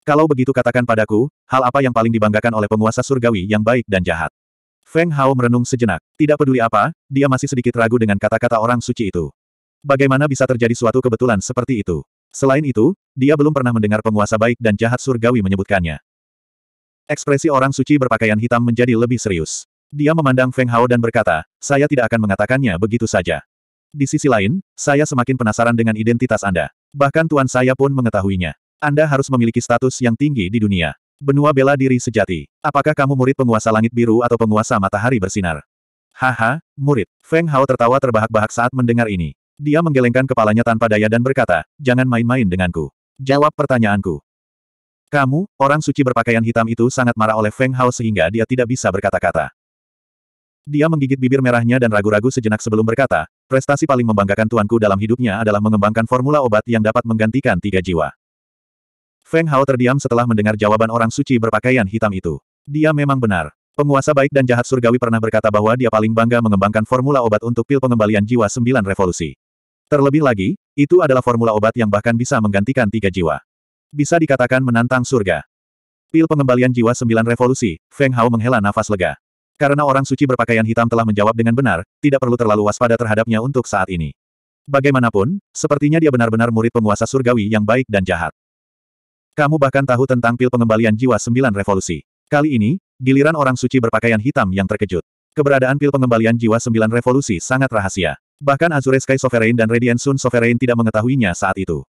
Kalau begitu katakan padaku, hal apa yang paling dibanggakan oleh penguasa surgawi yang baik dan jahat? Feng Hao merenung sejenak. Tidak peduli apa, dia masih sedikit ragu dengan kata-kata orang suci itu. Bagaimana bisa terjadi suatu kebetulan seperti itu? Selain itu, dia belum pernah mendengar penguasa baik dan jahat surgawi menyebutkannya. Ekspresi orang suci berpakaian hitam menjadi lebih serius. Dia memandang Feng Hao dan berkata, saya tidak akan mengatakannya begitu saja. Di sisi lain, saya semakin penasaran dengan identitas Anda. Bahkan tuan saya pun mengetahuinya. Anda harus memiliki status yang tinggi di dunia. Benua bela diri sejati. Apakah kamu murid penguasa langit biru atau penguasa matahari bersinar? Haha, murid. Feng Hao tertawa terbahak-bahak saat mendengar ini. Dia menggelengkan kepalanya tanpa daya dan berkata, jangan main-main denganku. Jawab pertanyaanku. Kamu, orang suci berpakaian hitam itu sangat marah oleh Feng Hao sehingga dia tidak bisa berkata-kata. Dia menggigit bibir merahnya dan ragu-ragu sejenak sebelum berkata, Prestasi paling membanggakan tuanku dalam hidupnya adalah mengembangkan formula obat yang dapat menggantikan tiga jiwa. Feng Hao terdiam setelah mendengar jawaban orang suci berpakaian hitam itu. Dia memang benar. Penguasa baik dan jahat surgawi pernah berkata bahwa dia paling bangga mengembangkan formula obat untuk pil pengembalian jiwa sembilan revolusi. Terlebih lagi, itu adalah formula obat yang bahkan bisa menggantikan tiga jiwa. Bisa dikatakan menantang surga. Pil pengembalian jiwa sembilan revolusi, Feng Hao menghela nafas lega. Karena orang suci berpakaian hitam telah menjawab dengan benar, tidak perlu terlalu waspada terhadapnya untuk saat ini. Bagaimanapun, sepertinya dia benar-benar murid penguasa surgawi yang baik dan jahat. Kamu bahkan tahu tentang pil pengembalian jiwa sembilan revolusi. Kali ini, giliran orang suci berpakaian hitam yang terkejut. Keberadaan pil pengembalian jiwa sembilan revolusi sangat rahasia. Bahkan Azure Sky Sovereign dan Radiant Sun Sovereign tidak mengetahuinya saat itu.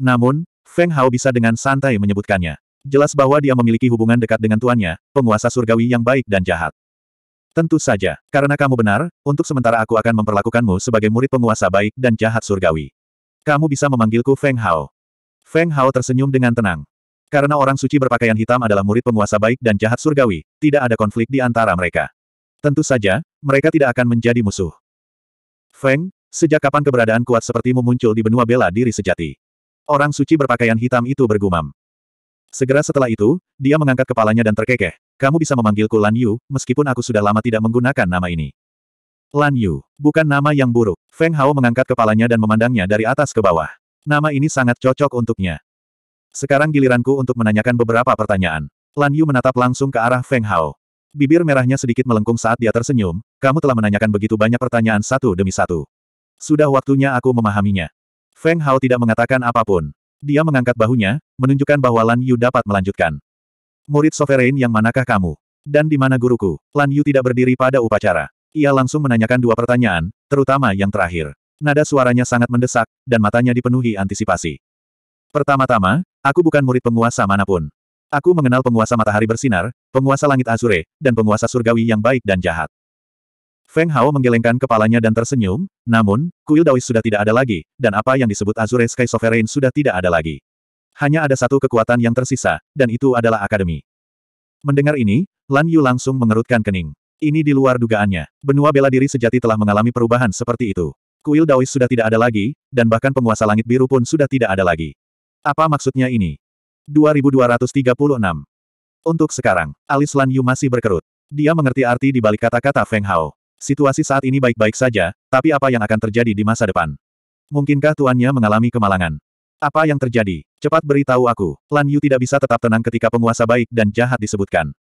Namun, Feng Hao bisa dengan santai menyebutkannya. Jelas bahwa dia memiliki hubungan dekat dengan tuannya, penguasa surgawi yang baik dan jahat. Tentu saja, karena kamu benar, untuk sementara aku akan memperlakukanmu sebagai murid penguasa baik dan jahat surgawi. Kamu bisa memanggilku Feng Hao. Feng Hao tersenyum dengan tenang. Karena orang suci berpakaian hitam adalah murid penguasa baik dan jahat surgawi, tidak ada konflik di antara mereka. Tentu saja, mereka tidak akan menjadi musuh. Feng, sejak kapan keberadaan kuat sepertimu muncul di benua bela diri sejati? Orang suci berpakaian hitam itu bergumam. Segera setelah itu, dia mengangkat kepalanya dan terkekeh. Kamu bisa memanggilku Lan Yu, meskipun aku sudah lama tidak menggunakan nama ini. Lan Yu, bukan nama yang buruk. Feng Hao mengangkat kepalanya dan memandangnya dari atas ke bawah. Nama ini sangat cocok untuknya. Sekarang giliranku untuk menanyakan beberapa pertanyaan. Lan Yu menatap langsung ke arah Feng Hao. Bibir merahnya sedikit melengkung saat dia tersenyum, kamu telah menanyakan begitu banyak pertanyaan satu demi satu. Sudah waktunya aku memahaminya. Feng Hao tidak mengatakan apapun. Dia mengangkat bahunya, menunjukkan bahwa Lan Yu dapat melanjutkan. Murid sovereign yang manakah kamu? Dan di mana guruku? Lan Yu tidak berdiri pada upacara. Ia langsung menanyakan dua pertanyaan, terutama yang terakhir. Nada suaranya sangat mendesak, dan matanya dipenuhi antisipasi. Pertama-tama, aku bukan murid penguasa manapun. Aku mengenal penguasa matahari bersinar, penguasa langit azure, dan penguasa surgawi yang baik dan jahat. Feng Hao menggelengkan kepalanya dan tersenyum, namun, kuil Daois sudah tidak ada lagi, dan apa yang disebut Azure Sky Sovereign sudah tidak ada lagi. Hanya ada satu kekuatan yang tersisa, dan itu adalah Akademi. Mendengar ini, Lan Yu langsung mengerutkan kening. Ini di luar dugaannya. Benua bela diri sejati telah mengalami perubahan seperti itu. Kuil Daois sudah tidak ada lagi, dan bahkan penguasa langit biru pun sudah tidak ada lagi. Apa maksudnya ini? 2236. Untuk sekarang, alis Lan Yu masih berkerut. Dia mengerti arti di balik kata-kata Feng Hao. Situasi saat ini baik-baik saja, tapi apa yang akan terjadi di masa depan? Mungkinkah tuannya mengalami kemalangan? Apa yang terjadi? Cepat beritahu aku. Lan Yu tidak bisa tetap tenang ketika penguasa baik dan jahat disebutkan.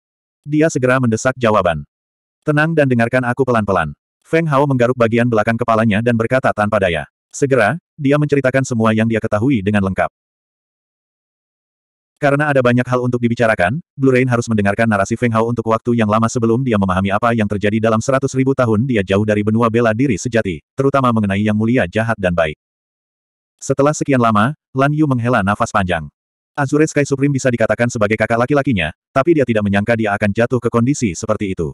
Dia segera mendesak jawaban. Tenang dan dengarkan aku pelan-pelan. Feng Hao menggaruk bagian belakang kepalanya dan berkata tanpa daya. Segera, dia menceritakan semua yang dia ketahui dengan lengkap. Karena ada banyak hal untuk dibicarakan, Blue Rain harus mendengarkan narasi Feng Hao untuk waktu yang lama sebelum dia memahami apa yang terjadi dalam seratus ribu tahun dia jauh dari benua bela diri sejati, terutama mengenai yang mulia jahat dan baik. Setelah sekian lama, Lan Yu menghela nafas panjang. Azure Sky Supreme bisa dikatakan sebagai kakak laki-lakinya, tapi dia tidak menyangka dia akan jatuh ke kondisi seperti itu.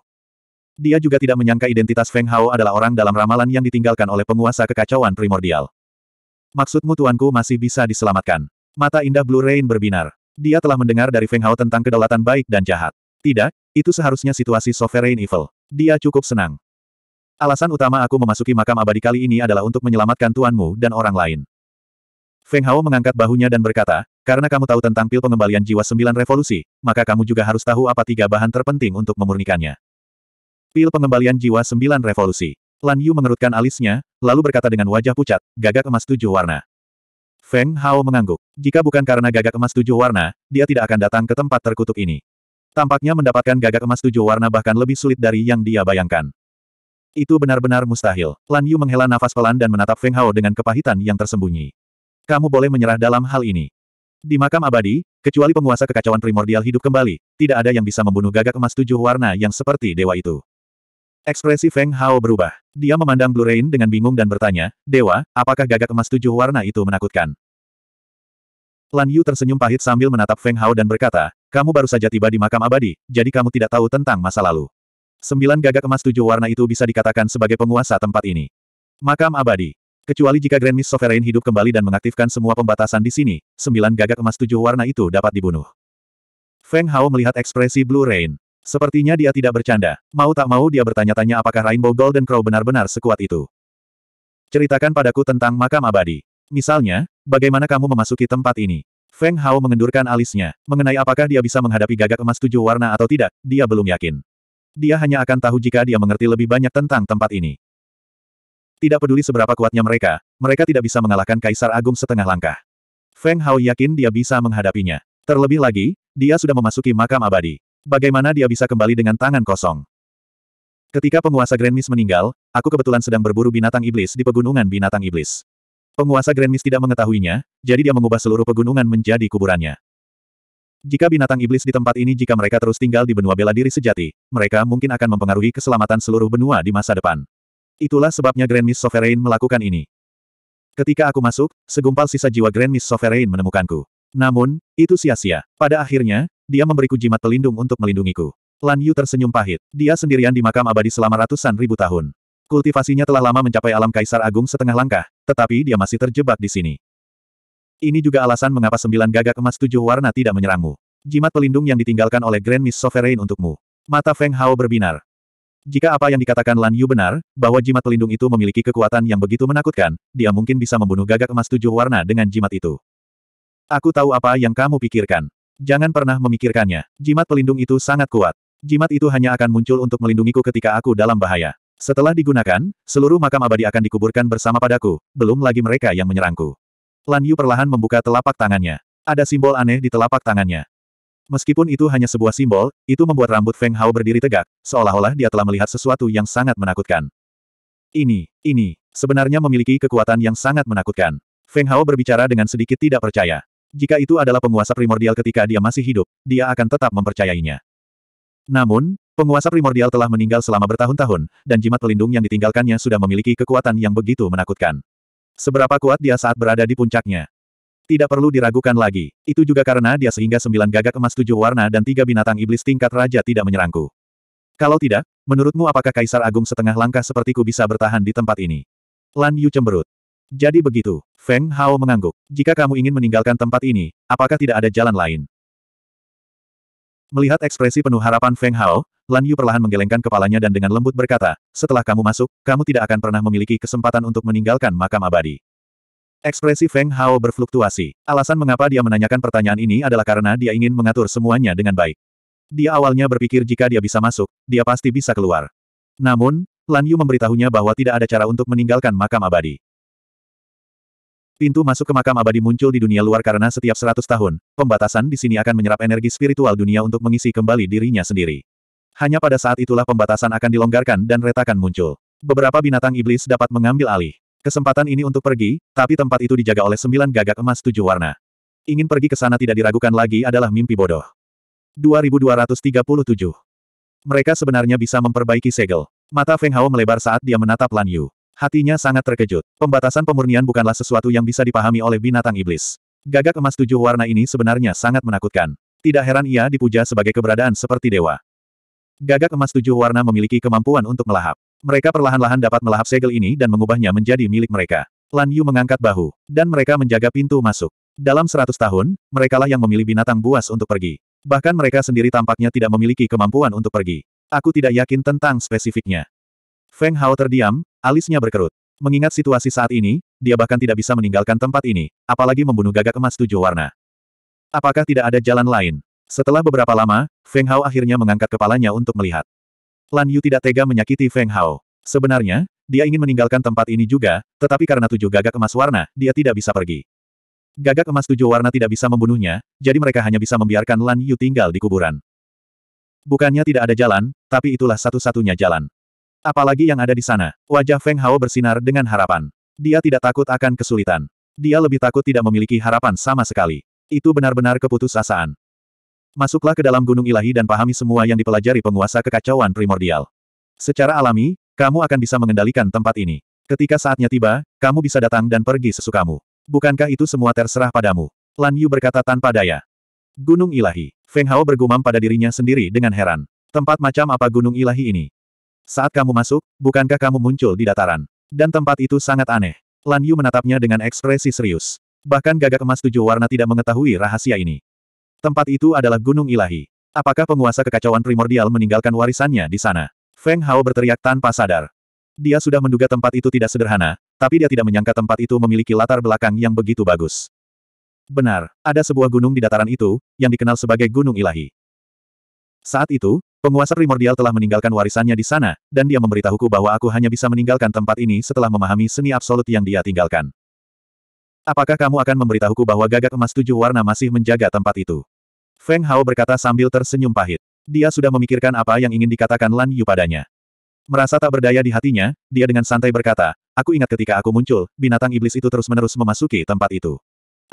Dia juga tidak menyangka identitas Feng Hao adalah orang dalam ramalan yang ditinggalkan oleh penguasa kekacauan primordial. Maksudmu tuanku masih bisa diselamatkan. Mata indah Blue Rain berbinar. Dia telah mendengar dari Feng Hao tentang kedaulatan baik dan jahat. Tidak, itu seharusnya situasi sovereign evil. Dia cukup senang. Alasan utama aku memasuki makam abadi kali ini adalah untuk menyelamatkan tuanmu dan orang lain. Feng Hao mengangkat bahunya dan berkata, karena kamu tahu tentang pil pengembalian jiwa sembilan revolusi, maka kamu juga harus tahu apa tiga bahan terpenting untuk memurnikannya. Pil pengembalian jiwa sembilan revolusi. Lan Yu mengerutkan alisnya, lalu berkata dengan wajah pucat, gagak emas tujuh warna. Feng Hao mengangguk. Jika bukan karena gagak emas tujuh warna, dia tidak akan datang ke tempat terkutuk ini. Tampaknya mendapatkan gagak emas tujuh warna bahkan lebih sulit dari yang dia bayangkan. Itu benar-benar mustahil. Lan Yu menghela nafas pelan dan menatap Feng Hao dengan kepahitan yang tersembunyi. Kamu boleh menyerah dalam hal ini. Di makam abadi, kecuali penguasa kekacauan primordial hidup kembali, tidak ada yang bisa membunuh gagak emas tujuh warna yang seperti dewa itu. Ekspresi Feng Hao berubah. Dia memandang Blue Rain dengan bingung dan bertanya, Dewa, apakah gagak emas tujuh warna itu menakutkan? Lan Yu tersenyum pahit sambil menatap Feng Hao dan berkata, kamu baru saja tiba di makam abadi, jadi kamu tidak tahu tentang masa lalu. Sembilan gagak emas tujuh warna itu bisa dikatakan sebagai penguasa tempat ini. Makam abadi. Kecuali jika Grand Miss Sovereign hidup kembali dan mengaktifkan semua pembatasan di sini, sembilan gagak emas tujuh warna itu dapat dibunuh. Feng Hao melihat ekspresi Blue Rain. Sepertinya dia tidak bercanda. Mau tak mau dia bertanya-tanya apakah Rainbow Golden Crow benar-benar sekuat itu. Ceritakan padaku tentang makam abadi. Misalnya, bagaimana kamu memasuki tempat ini? Feng Hao mengendurkan alisnya. Mengenai apakah dia bisa menghadapi gagak emas tujuh warna atau tidak, dia belum yakin. Dia hanya akan tahu jika dia mengerti lebih banyak tentang tempat ini. Tidak peduli seberapa kuatnya mereka, mereka tidak bisa mengalahkan Kaisar Agung setengah langkah. Feng Hao yakin dia bisa menghadapinya. Terlebih lagi, dia sudah memasuki makam abadi. Bagaimana dia bisa kembali dengan tangan kosong? Ketika penguasa Grand Miss meninggal, aku kebetulan sedang berburu binatang iblis di pegunungan binatang iblis. Penguasa Grand Miss tidak mengetahuinya, jadi dia mengubah seluruh pegunungan menjadi kuburannya. Jika binatang iblis di tempat ini jika mereka terus tinggal di benua bela diri sejati, mereka mungkin akan mempengaruhi keselamatan seluruh benua di masa depan. Itulah sebabnya Grand Miss Sovereign melakukan ini. Ketika aku masuk, segumpal sisa jiwa Grand Miss Sovereign menemukanku. Namun, itu sia-sia. Pada akhirnya, dia memberiku jimat pelindung untuk melindungiku. Lan Yu tersenyum pahit. Dia sendirian di makam abadi selama ratusan ribu tahun. Kultivasinya telah lama mencapai alam kaisar agung setengah langkah, tetapi dia masih terjebak di sini. Ini juga alasan mengapa sembilan gagak emas tujuh warna tidak menyerangmu. Jimat pelindung yang ditinggalkan oleh Grand Miss Sovereign untukmu. Mata Feng Hao berbinar. Jika apa yang dikatakan Lan Yu benar, bahwa jimat pelindung itu memiliki kekuatan yang begitu menakutkan, dia mungkin bisa membunuh gagak emas tujuh warna dengan jimat itu. Aku tahu apa yang kamu pikirkan. Jangan pernah memikirkannya. Jimat pelindung itu sangat kuat. Jimat itu hanya akan muncul untuk melindungiku ketika aku dalam bahaya. Setelah digunakan, seluruh makam abadi akan dikuburkan bersama padaku, belum lagi mereka yang menyerangku. Lan Yu perlahan membuka telapak tangannya. Ada simbol aneh di telapak tangannya. Meskipun itu hanya sebuah simbol, itu membuat rambut Feng Hao berdiri tegak, seolah-olah dia telah melihat sesuatu yang sangat menakutkan. Ini, ini, sebenarnya memiliki kekuatan yang sangat menakutkan. Feng Hao berbicara dengan sedikit tidak percaya. Jika itu adalah penguasa primordial ketika dia masih hidup, dia akan tetap mempercayainya. Namun, penguasa primordial telah meninggal selama bertahun-tahun, dan jimat pelindung yang ditinggalkannya sudah memiliki kekuatan yang begitu menakutkan. Seberapa kuat dia saat berada di puncaknya? Tidak perlu diragukan lagi. Itu juga karena dia sehingga sembilan gagak emas tujuh warna dan tiga binatang iblis tingkat raja tidak menyerangku. Kalau tidak, menurutmu apakah Kaisar Agung setengah langkah sepertiku bisa bertahan di tempat ini? Lan Yu cemberut. Jadi begitu, Feng Hao mengangguk. Jika kamu ingin meninggalkan tempat ini, apakah tidak ada jalan lain? Melihat ekspresi penuh harapan Feng Hao, Lan Yu perlahan menggelengkan kepalanya dan dengan lembut berkata, setelah kamu masuk, kamu tidak akan pernah memiliki kesempatan untuk meninggalkan makam abadi. Ekspresi Feng Hao berfluktuasi. Alasan mengapa dia menanyakan pertanyaan ini adalah karena dia ingin mengatur semuanya dengan baik. Dia awalnya berpikir jika dia bisa masuk, dia pasti bisa keluar. Namun, Lan Yu memberitahunya bahwa tidak ada cara untuk meninggalkan makam abadi. Pintu masuk ke makam abadi muncul di dunia luar karena setiap 100 tahun, pembatasan di sini akan menyerap energi spiritual dunia untuk mengisi kembali dirinya sendiri. Hanya pada saat itulah pembatasan akan dilonggarkan dan retakan muncul. Beberapa binatang iblis dapat mengambil alih. Kesempatan ini untuk pergi, tapi tempat itu dijaga oleh sembilan gagak emas tujuh warna. Ingin pergi ke sana tidak diragukan lagi adalah mimpi bodoh. 2237 Mereka sebenarnya bisa memperbaiki segel. Mata Feng Hao melebar saat dia menatap Lan Yu. Hatinya sangat terkejut. Pembatasan pemurnian bukanlah sesuatu yang bisa dipahami oleh binatang iblis. Gagak emas tujuh warna ini sebenarnya sangat menakutkan. Tidak heran ia dipuja sebagai keberadaan seperti dewa. Gagak emas tujuh warna memiliki kemampuan untuk melahap. Mereka perlahan-lahan dapat melahap segel ini dan mengubahnya menjadi milik mereka. Lan Yu mengangkat bahu, dan mereka menjaga pintu masuk. Dalam seratus tahun, merekalah yang memilih binatang buas untuk pergi. Bahkan mereka sendiri tampaknya tidak memiliki kemampuan untuk pergi. Aku tidak yakin tentang spesifiknya. Feng Hao terdiam, alisnya berkerut. Mengingat situasi saat ini, dia bahkan tidak bisa meninggalkan tempat ini, apalagi membunuh gagak emas tujuh warna. Apakah tidak ada jalan lain? Setelah beberapa lama, Feng Hao akhirnya mengangkat kepalanya untuk melihat. Lan Yu tidak tega menyakiti Feng Hao. Sebenarnya, dia ingin meninggalkan tempat ini juga, tetapi karena tujuh gagak emas warna, dia tidak bisa pergi. Gagak emas tujuh warna tidak bisa membunuhnya, jadi mereka hanya bisa membiarkan Lan Yu tinggal di kuburan. Bukannya tidak ada jalan, tapi itulah satu-satunya jalan. Apalagi yang ada di sana. Wajah Feng Hao bersinar dengan harapan. Dia tidak takut akan kesulitan. Dia lebih takut tidak memiliki harapan sama sekali. Itu benar-benar keputusasaan. Masuklah ke dalam gunung ilahi dan pahami semua yang dipelajari penguasa kekacauan primordial. Secara alami, kamu akan bisa mengendalikan tempat ini. Ketika saatnya tiba, kamu bisa datang dan pergi sesukamu. Bukankah itu semua terserah padamu? Lan Yu berkata tanpa daya. Gunung ilahi. Feng Hao bergumam pada dirinya sendiri dengan heran. Tempat macam apa gunung ilahi ini? Saat kamu masuk, bukankah kamu muncul di dataran? Dan tempat itu sangat aneh. Lan Yu menatapnya dengan ekspresi serius. Bahkan gagak emas tujuh warna tidak mengetahui rahasia ini. Tempat itu adalah gunung ilahi. Apakah penguasa kekacauan primordial meninggalkan warisannya di sana? Feng Hao berteriak tanpa sadar. Dia sudah menduga tempat itu tidak sederhana, tapi dia tidak menyangka tempat itu memiliki latar belakang yang begitu bagus. Benar, ada sebuah gunung di dataran itu, yang dikenal sebagai Gunung Ilahi. Saat itu, Penguasa primordial telah meninggalkan warisannya di sana, dan dia memberitahuku bahwa aku hanya bisa meninggalkan tempat ini setelah memahami seni absolut yang dia tinggalkan. Apakah kamu akan memberitahuku bahwa gagak emas tujuh warna masih menjaga tempat itu? Feng Hao berkata sambil tersenyum pahit. Dia sudah memikirkan apa yang ingin dikatakan Lan Yu padanya. Merasa tak berdaya di hatinya, dia dengan santai berkata, Aku ingat ketika aku muncul, binatang iblis itu terus-menerus memasuki tempat itu.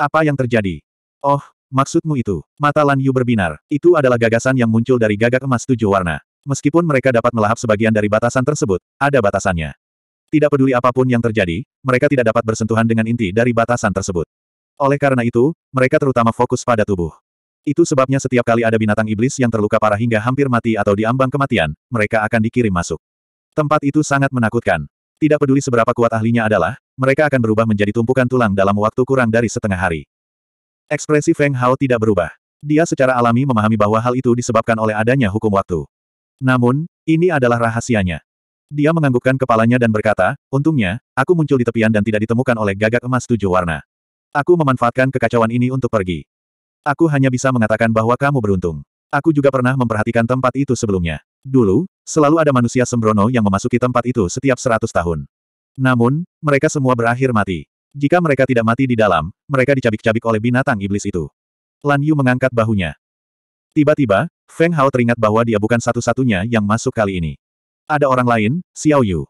Apa yang terjadi? Oh, Maksudmu itu? Mata Lan Yu berbinar. Itu adalah gagasan yang muncul dari gagak emas tujuh warna. Meskipun mereka dapat melahap sebagian dari batasan tersebut, ada batasannya. Tidak peduli apapun yang terjadi, mereka tidak dapat bersentuhan dengan inti dari batasan tersebut. Oleh karena itu, mereka terutama fokus pada tubuh. Itu sebabnya setiap kali ada binatang iblis yang terluka parah hingga hampir mati atau diambang kematian, mereka akan dikirim masuk. Tempat itu sangat menakutkan. Tidak peduli seberapa kuat ahlinya adalah, mereka akan berubah menjadi tumpukan tulang dalam waktu kurang dari setengah hari. Ekspresi Feng Hao tidak berubah. Dia secara alami memahami bahwa hal itu disebabkan oleh adanya hukum waktu. Namun, ini adalah rahasianya. Dia menganggukkan kepalanya dan berkata, untungnya, aku muncul di tepian dan tidak ditemukan oleh gagak emas tujuh warna. Aku memanfaatkan kekacauan ini untuk pergi. Aku hanya bisa mengatakan bahwa kamu beruntung. Aku juga pernah memperhatikan tempat itu sebelumnya. Dulu, selalu ada manusia sembrono yang memasuki tempat itu setiap seratus tahun. Namun, mereka semua berakhir mati. Jika mereka tidak mati di dalam, mereka dicabik-cabik oleh binatang iblis itu. Lan Yu mengangkat bahunya. Tiba-tiba, Feng Hao teringat bahwa dia bukan satu-satunya yang masuk kali ini. Ada orang lain, Xiao Yu.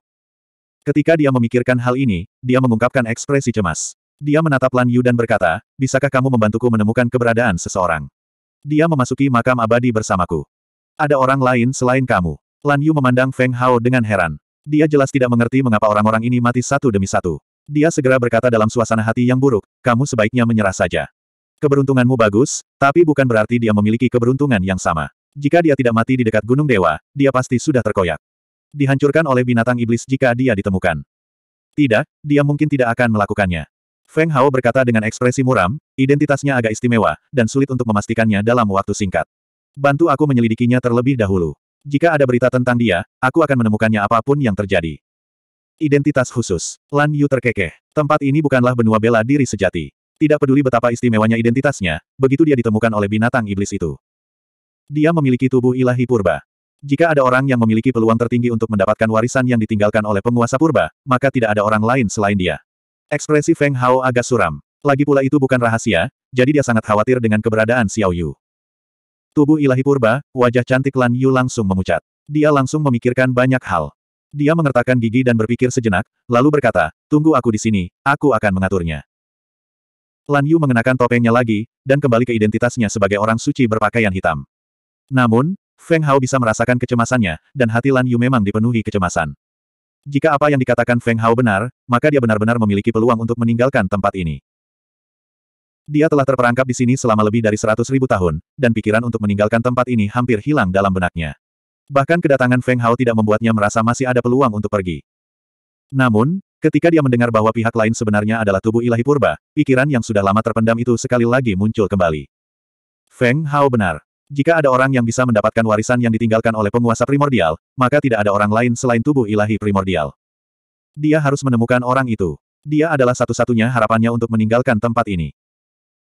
Ketika dia memikirkan hal ini, dia mengungkapkan ekspresi cemas. Dia menatap Lan Yu dan berkata, bisakah kamu membantuku menemukan keberadaan seseorang? Dia memasuki makam abadi bersamaku. Ada orang lain selain kamu. Lan Yu memandang Feng Hao dengan heran. Dia jelas tidak mengerti mengapa orang-orang ini mati satu demi satu. Dia segera berkata dalam suasana hati yang buruk, kamu sebaiknya menyerah saja. Keberuntunganmu bagus, tapi bukan berarti dia memiliki keberuntungan yang sama. Jika dia tidak mati di dekat Gunung Dewa, dia pasti sudah terkoyak. Dihancurkan oleh binatang iblis jika dia ditemukan. Tidak, dia mungkin tidak akan melakukannya. Feng Hao berkata dengan ekspresi muram, identitasnya agak istimewa, dan sulit untuk memastikannya dalam waktu singkat. Bantu aku menyelidikinya terlebih dahulu. Jika ada berita tentang dia, aku akan menemukannya apapun yang terjadi. Identitas khusus. Lan Yu terkekeh. Tempat ini bukanlah benua bela diri sejati. Tidak peduli betapa istimewanya identitasnya, begitu dia ditemukan oleh binatang iblis itu. Dia memiliki tubuh ilahi purba. Jika ada orang yang memiliki peluang tertinggi untuk mendapatkan warisan yang ditinggalkan oleh penguasa purba, maka tidak ada orang lain selain dia. Ekspresi Feng Hao agak suram. Lagi pula itu bukan rahasia, jadi dia sangat khawatir dengan keberadaan Xiao Yu. Tubuh ilahi purba, wajah cantik Lan Yu langsung memucat. Dia langsung memikirkan banyak hal. Dia mengertakkan gigi dan berpikir sejenak, lalu berkata, tunggu aku di sini, aku akan mengaturnya. Lan Yu mengenakan topengnya lagi, dan kembali ke identitasnya sebagai orang suci berpakaian hitam. Namun, Feng Hao bisa merasakan kecemasannya, dan hati Lan Yu memang dipenuhi kecemasan. Jika apa yang dikatakan Feng Hao benar, maka dia benar-benar memiliki peluang untuk meninggalkan tempat ini. Dia telah terperangkap di sini selama lebih dari seratus ribu tahun, dan pikiran untuk meninggalkan tempat ini hampir hilang dalam benaknya. Bahkan kedatangan Feng Hao tidak membuatnya merasa masih ada peluang untuk pergi. Namun, ketika dia mendengar bahwa pihak lain sebenarnya adalah tubuh ilahi purba, pikiran yang sudah lama terpendam itu sekali lagi muncul kembali. Feng Hao benar. Jika ada orang yang bisa mendapatkan warisan yang ditinggalkan oleh penguasa primordial, maka tidak ada orang lain selain tubuh ilahi primordial. Dia harus menemukan orang itu. Dia adalah satu-satunya harapannya untuk meninggalkan tempat ini.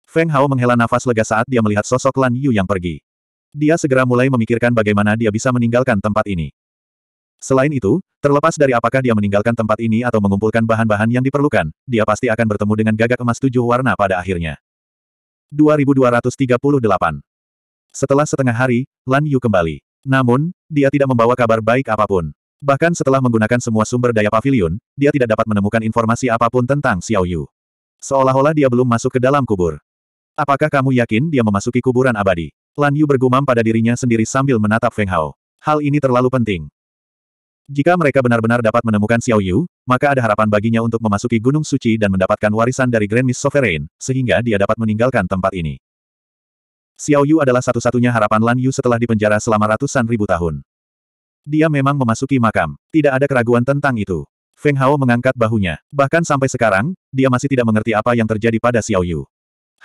Feng Hao menghela nafas lega saat dia melihat sosok Lan Yu yang pergi. Dia segera mulai memikirkan bagaimana dia bisa meninggalkan tempat ini. Selain itu, terlepas dari apakah dia meninggalkan tempat ini atau mengumpulkan bahan-bahan yang diperlukan, dia pasti akan bertemu dengan gagak emas tujuh warna pada akhirnya. 2238 Setelah setengah hari, Lan Yu kembali. Namun, dia tidak membawa kabar baik apapun. Bahkan setelah menggunakan semua sumber daya pavilion, dia tidak dapat menemukan informasi apapun tentang Xiao Yu. Seolah-olah dia belum masuk ke dalam kubur. Apakah kamu yakin dia memasuki kuburan abadi? Lan Yu bergumam pada dirinya sendiri sambil menatap Feng Hao. Hal ini terlalu penting. Jika mereka benar-benar dapat menemukan Xiao Yu, maka ada harapan baginya untuk memasuki Gunung Suci dan mendapatkan warisan dari Grand Miss Sovereign, sehingga dia dapat meninggalkan tempat ini. Xiao Yu adalah satu-satunya harapan Lan Yu setelah dipenjara selama ratusan ribu tahun. Dia memang memasuki makam. Tidak ada keraguan tentang itu. Feng Hao mengangkat bahunya. Bahkan sampai sekarang, dia masih tidak mengerti apa yang terjadi pada Xiao Yu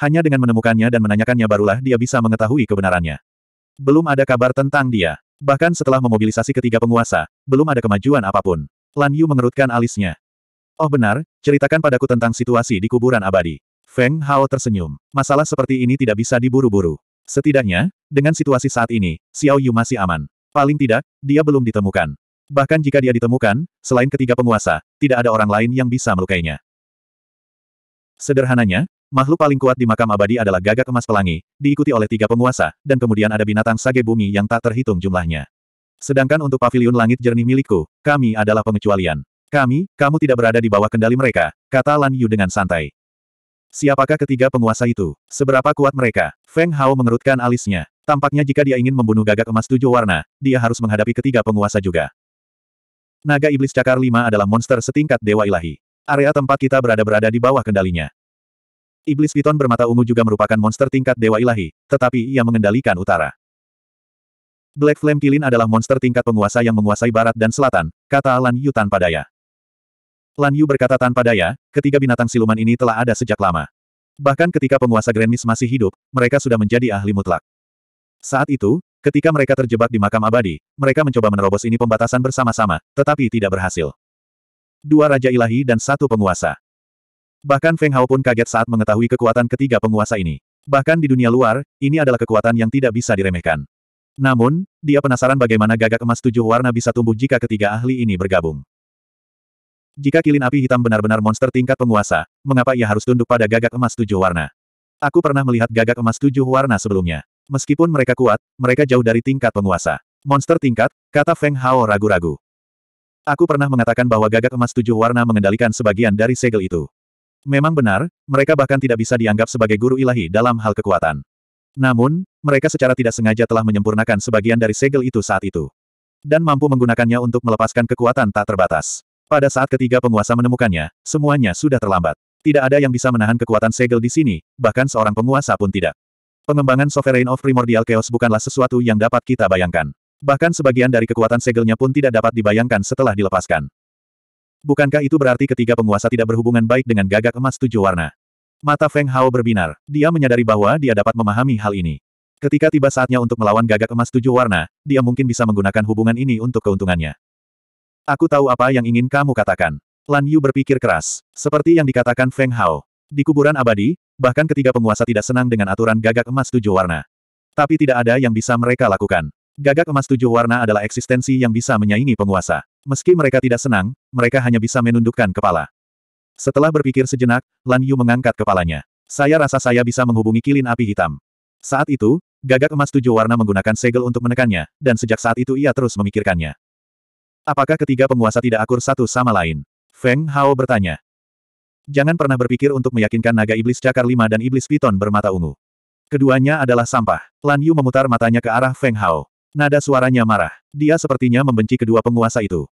hanya dengan menemukannya dan menanyakannya barulah dia bisa mengetahui kebenarannya. Belum ada kabar tentang dia. Bahkan setelah memobilisasi ketiga penguasa, belum ada kemajuan apapun. Lan Yu mengerutkan alisnya. Oh benar, ceritakan padaku tentang situasi di kuburan abadi. Feng Hao tersenyum. Masalah seperti ini tidak bisa diburu-buru. Setidaknya, dengan situasi saat ini, Xiao Yu masih aman. Paling tidak, dia belum ditemukan. Bahkan jika dia ditemukan, selain ketiga penguasa, tidak ada orang lain yang bisa melukainya. Sederhananya, Makhluk paling kuat di makam abadi adalah gagak emas pelangi, diikuti oleh tiga penguasa, dan kemudian ada binatang sage bumi yang tak terhitung jumlahnya. Sedangkan untuk pavilion langit jernih milikku, kami adalah pengecualian. Kami, kamu tidak berada di bawah kendali mereka, kata Lan Yu dengan santai. Siapakah ketiga penguasa itu? Seberapa kuat mereka? Feng Hao mengerutkan alisnya. Tampaknya jika dia ingin membunuh gagak emas tujuh warna, dia harus menghadapi ketiga penguasa juga. Naga Iblis Cakar lima adalah monster setingkat Dewa Ilahi. Area tempat kita berada berada di bawah kendalinya. Iblis piton bermata ungu juga merupakan monster tingkat dewa ilahi, tetapi ia mengendalikan utara. Black Flame Kilin adalah monster tingkat penguasa yang menguasai barat dan selatan, kata Lan Yu tanpa daya. Lan Yu berkata tanpa daya, ketiga binatang siluman ini telah ada sejak lama. Bahkan ketika penguasa Grand Miss masih hidup, mereka sudah menjadi ahli mutlak. Saat itu, ketika mereka terjebak di makam abadi, mereka mencoba menerobos ini pembatasan bersama-sama, tetapi tidak berhasil. Dua Raja Ilahi dan satu penguasa. Bahkan Feng Hao pun kaget saat mengetahui kekuatan ketiga penguasa ini. Bahkan di dunia luar, ini adalah kekuatan yang tidak bisa diremehkan. Namun, dia penasaran bagaimana gagak emas tujuh warna bisa tumbuh jika ketiga ahli ini bergabung. Jika kilin api hitam benar-benar monster tingkat penguasa, mengapa ia harus tunduk pada gagak emas tujuh warna? Aku pernah melihat gagak emas tujuh warna sebelumnya. Meskipun mereka kuat, mereka jauh dari tingkat penguasa. Monster tingkat, kata Feng Hao ragu-ragu. Aku pernah mengatakan bahwa gagak emas tujuh warna mengendalikan sebagian dari segel itu. Memang benar, mereka bahkan tidak bisa dianggap sebagai guru ilahi dalam hal kekuatan. Namun, mereka secara tidak sengaja telah menyempurnakan sebagian dari segel itu saat itu. Dan mampu menggunakannya untuk melepaskan kekuatan tak terbatas. Pada saat ketiga penguasa menemukannya, semuanya sudah terlambat. Tidak ada yang bisa menahan kekuatan segel di sini, bahkan seorang penguasa pun tidak. Pengembangan Sovereign of Primordial Chaos bukanlah sesuatu yang dapat kita bayangkan. Bahkan sebagian dari kekuatan segelnya pun tidak dapat dibayangkan setelah dilepaskan. Bukankah itu berarti ketiga penguasa tidak berhubungan baik dengan gagak emas tujuh warna? Mata Feng Hao berbinar. Dia menyadari bahwa dia dapat memahami hal ini. Ketika tiba saatnya untuk melawan gagak emas tujuh warna, dia mungkin bisa menggunakan hubungan ini untuk keuntungannya. Aku tahu apa yang ingin kamu katakan. Lan Yu berpikir keras. Seperti yang dikatakan Feng Hao. Di kuburan abadi, bahkan ketiga penguasa tidak senang dengan aturan gagak emas tujuh warna. Tapi tidak ada yang bisa mereka lakukan. Gagak emas tujuh warna adalah eksistensi yang bisa menyaingi penguasa. Meski mereka tidak senang, mereka hanya bisa menundukkan kepala. Setelah berpikir sejenak, Lan Yu mengangkat kepalanya. Saya rasa saya bisa menghubungi kilin api hitam. Saat itu, gagak emas tujuh warna menggunakan segel untuk menekannya, dan sejak saat itu ia terus memikirkannya. Apakah ketiga penguasa tidak akur satu sama lain? Feng Hao bertanya. Jangan pernah berpikir untuk meyakinkan naga iblis cakar lima dan iblis piton bermata ungu. Keduanya adalah sampah. Lan Yu memutar matanya ke arah Feng Hao. Nada suaranya marah. Dia sepertinya membenci kedua penguasa itu.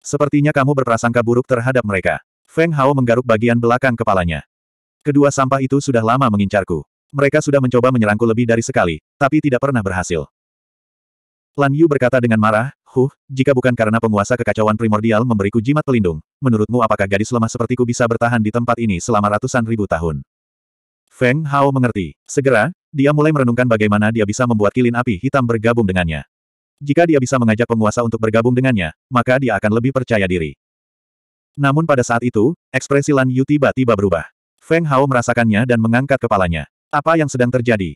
Sepertinya kamu berprasangka buruk terhadap mereka. Feng Hao menggaruk bagian belakang kepalanya. Kedua sampah itu sudah lama mengincarku. Mereka sudah mencoba menyerangku lebih dari sekali, tapi tidak pernah berhasil. Lan Yu berkata dengan marah, Huh, jika bukan karena penguasa kekacauan primordial memberiku jimat pelindung, menurutmu apakah gadis lemah sepertiku bisa bertahan di tempat ini selama ratusan ribu tahun? Feng Hao mengerti. Segera, dia mulai merenungkan bagaimana dia bisa membuat kilin api hitam bergabung dengannya. Jika dia bisa mengajak penguasa untuk bergabung dengannya, maka dia akan lebih percaya diri. Namun pada saat itu, ekspresi Lan Yu tiba-tiba berubah. Feng Hao merasakannya dan mengangkat kepalanya. Apa yang sedang terjadi?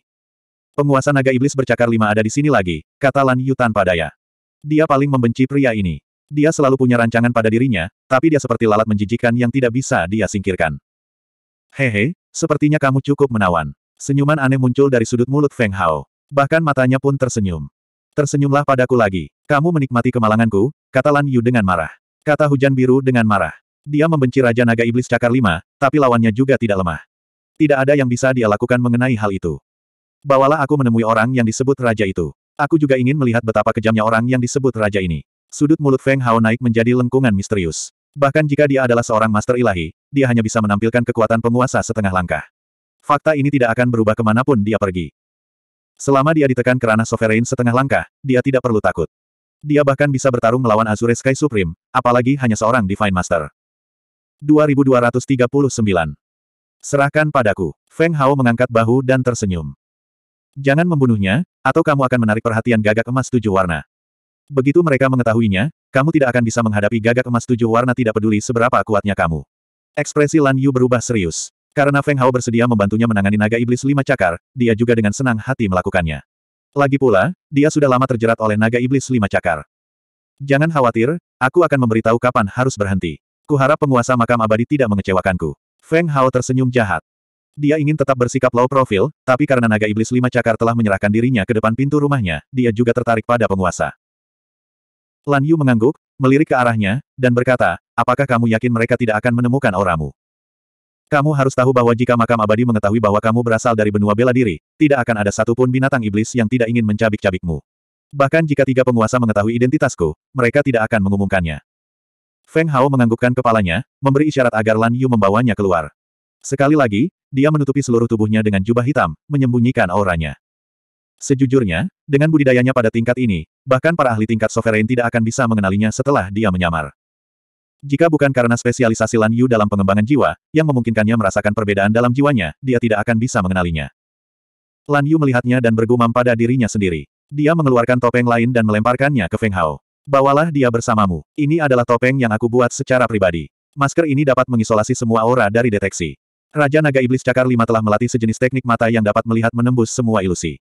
Penguasa naga iblis bercakar lima ada di sini lagi, kata Lan Yu tanpa daya. Dia paling membenci pria ini. Dia selalu punya rancangan pada dirinya, tapi dia seperti lalat menjijikan yang tidak bisa dia singkirkan. Hehe, Sepertinya kamu cukup menawan. Senyuman aneh muncul dari sudut mulut Feng Hao. Bahkan matanya pun tersenyum. Tersenyumlah padaku lagi. Kamu menikmati kemalanganku, kata Lan Yu dengan marah. Kata hujan biru dengan marah. Dia membenci Raja Naga Iblis Cakar Lima, tapi lawannya juga tidak lemah. Tidak ada yang bisa dia lakukan mengenai hal itu. Bawalah aku menemui orang yang disebut Raja itu. Aku juga ingin melihat betapa kejamnya orang yang disebut Raja ini. Sudut mulut Feng Hao naik menjadi lengkungan misterius. Bahkan jika dia adalah seorang master ilahi, dia hanya bisa menampilkan kekuatan penguasa setengah langkah. Fakta ini tidak akan berubah kemanapun dia pergi. Selama dia ditekan ke ranah sovereign setengah langkah, dia tidak perlu takut. Dia bahkan bisa bertarung melawan Azure Sky Supreme, apalagi hanya seorang Divine Master. 2239. Serahkan padaku. Feng Hao mengangkat bahu dan tersenyum. Jangan membunuhnya, atau kamu akan menarik perhatian gagak emas tujuh warna. Begitu mereka mengetahuinya, kamu tidak akan bisa menghadapi gagak emas tujuh warna tidak peduli seberapa kuatnya kamu. Ekspresi Lan Yu berubah serius. Karena Feng Hao bersedia membantunya menangani naga iblis lima cakar, dia juga dengan senang hati melakukannya. Lagi pula, dia sudah lama terjerat oleh naga iblis lima cakar. Jangan khawatir, aku akan memberitahu kapan harus berhenti. Kuharap penguasa makam abadi tidak mengecewakanku. Feng Hao tersenyum jahat. Dia ingin tetap bersikap low profile, tapi karena naga iblis lima cakar telah menyerahkan dirinya ke depan pintu rumahnya, dia juga tertarik pada penguasa. Lan Yu mengangguk, melirik ke arahnya, dan berkata, Apakah kamu yakin mereka tidak akan menemukan auramu? Kamu harus tahu bahwa jika makam abadi mengetahui bahwa kamu berasal dari benua bela diri, tidak akan ada satupun binatang iblis yang tidak ingin mencabik-cabikmu. Bahkan jika tiga penguasa mengetahui identitasku, mereka tidak akan mengumumkannya. Feng Hao menganggukkan kepalanya, memberi isyarat agar Lan Yu membawanya keluar. Sekali lagi, dia menutupi seluruh tubuhnya dengan jubah hitam, menyembunyikan auranya. Sejujurnya, dengan budidayanya pada tingkat ini, bahkan para ahli tingkat sovereign tidak akan bisa mengenalinya setelah dia menyamar. Jika bukan karena spesialisasi Lan Yu dalam pengembangan jiwa, yang memungkinkannya merasakan perbedaan dalam jiwanya, dia tidak akan bisa mengenalinya. Lan Yu melihatnya dan bergumam pada dirinya sendiri. Dia mengeluarkan topeng lain dan melemparkannya ke Feng Hao. Bawalah dia bersamamu. Ini adalah topeng yang aku buat secara pribadi. Masker ini dapat mengisolasi semua aura dari deteksi. Raja Naga Iblis Cakar Lima telah melatih sejenis teknik mata yang dapat melihat menembus semua ilusi.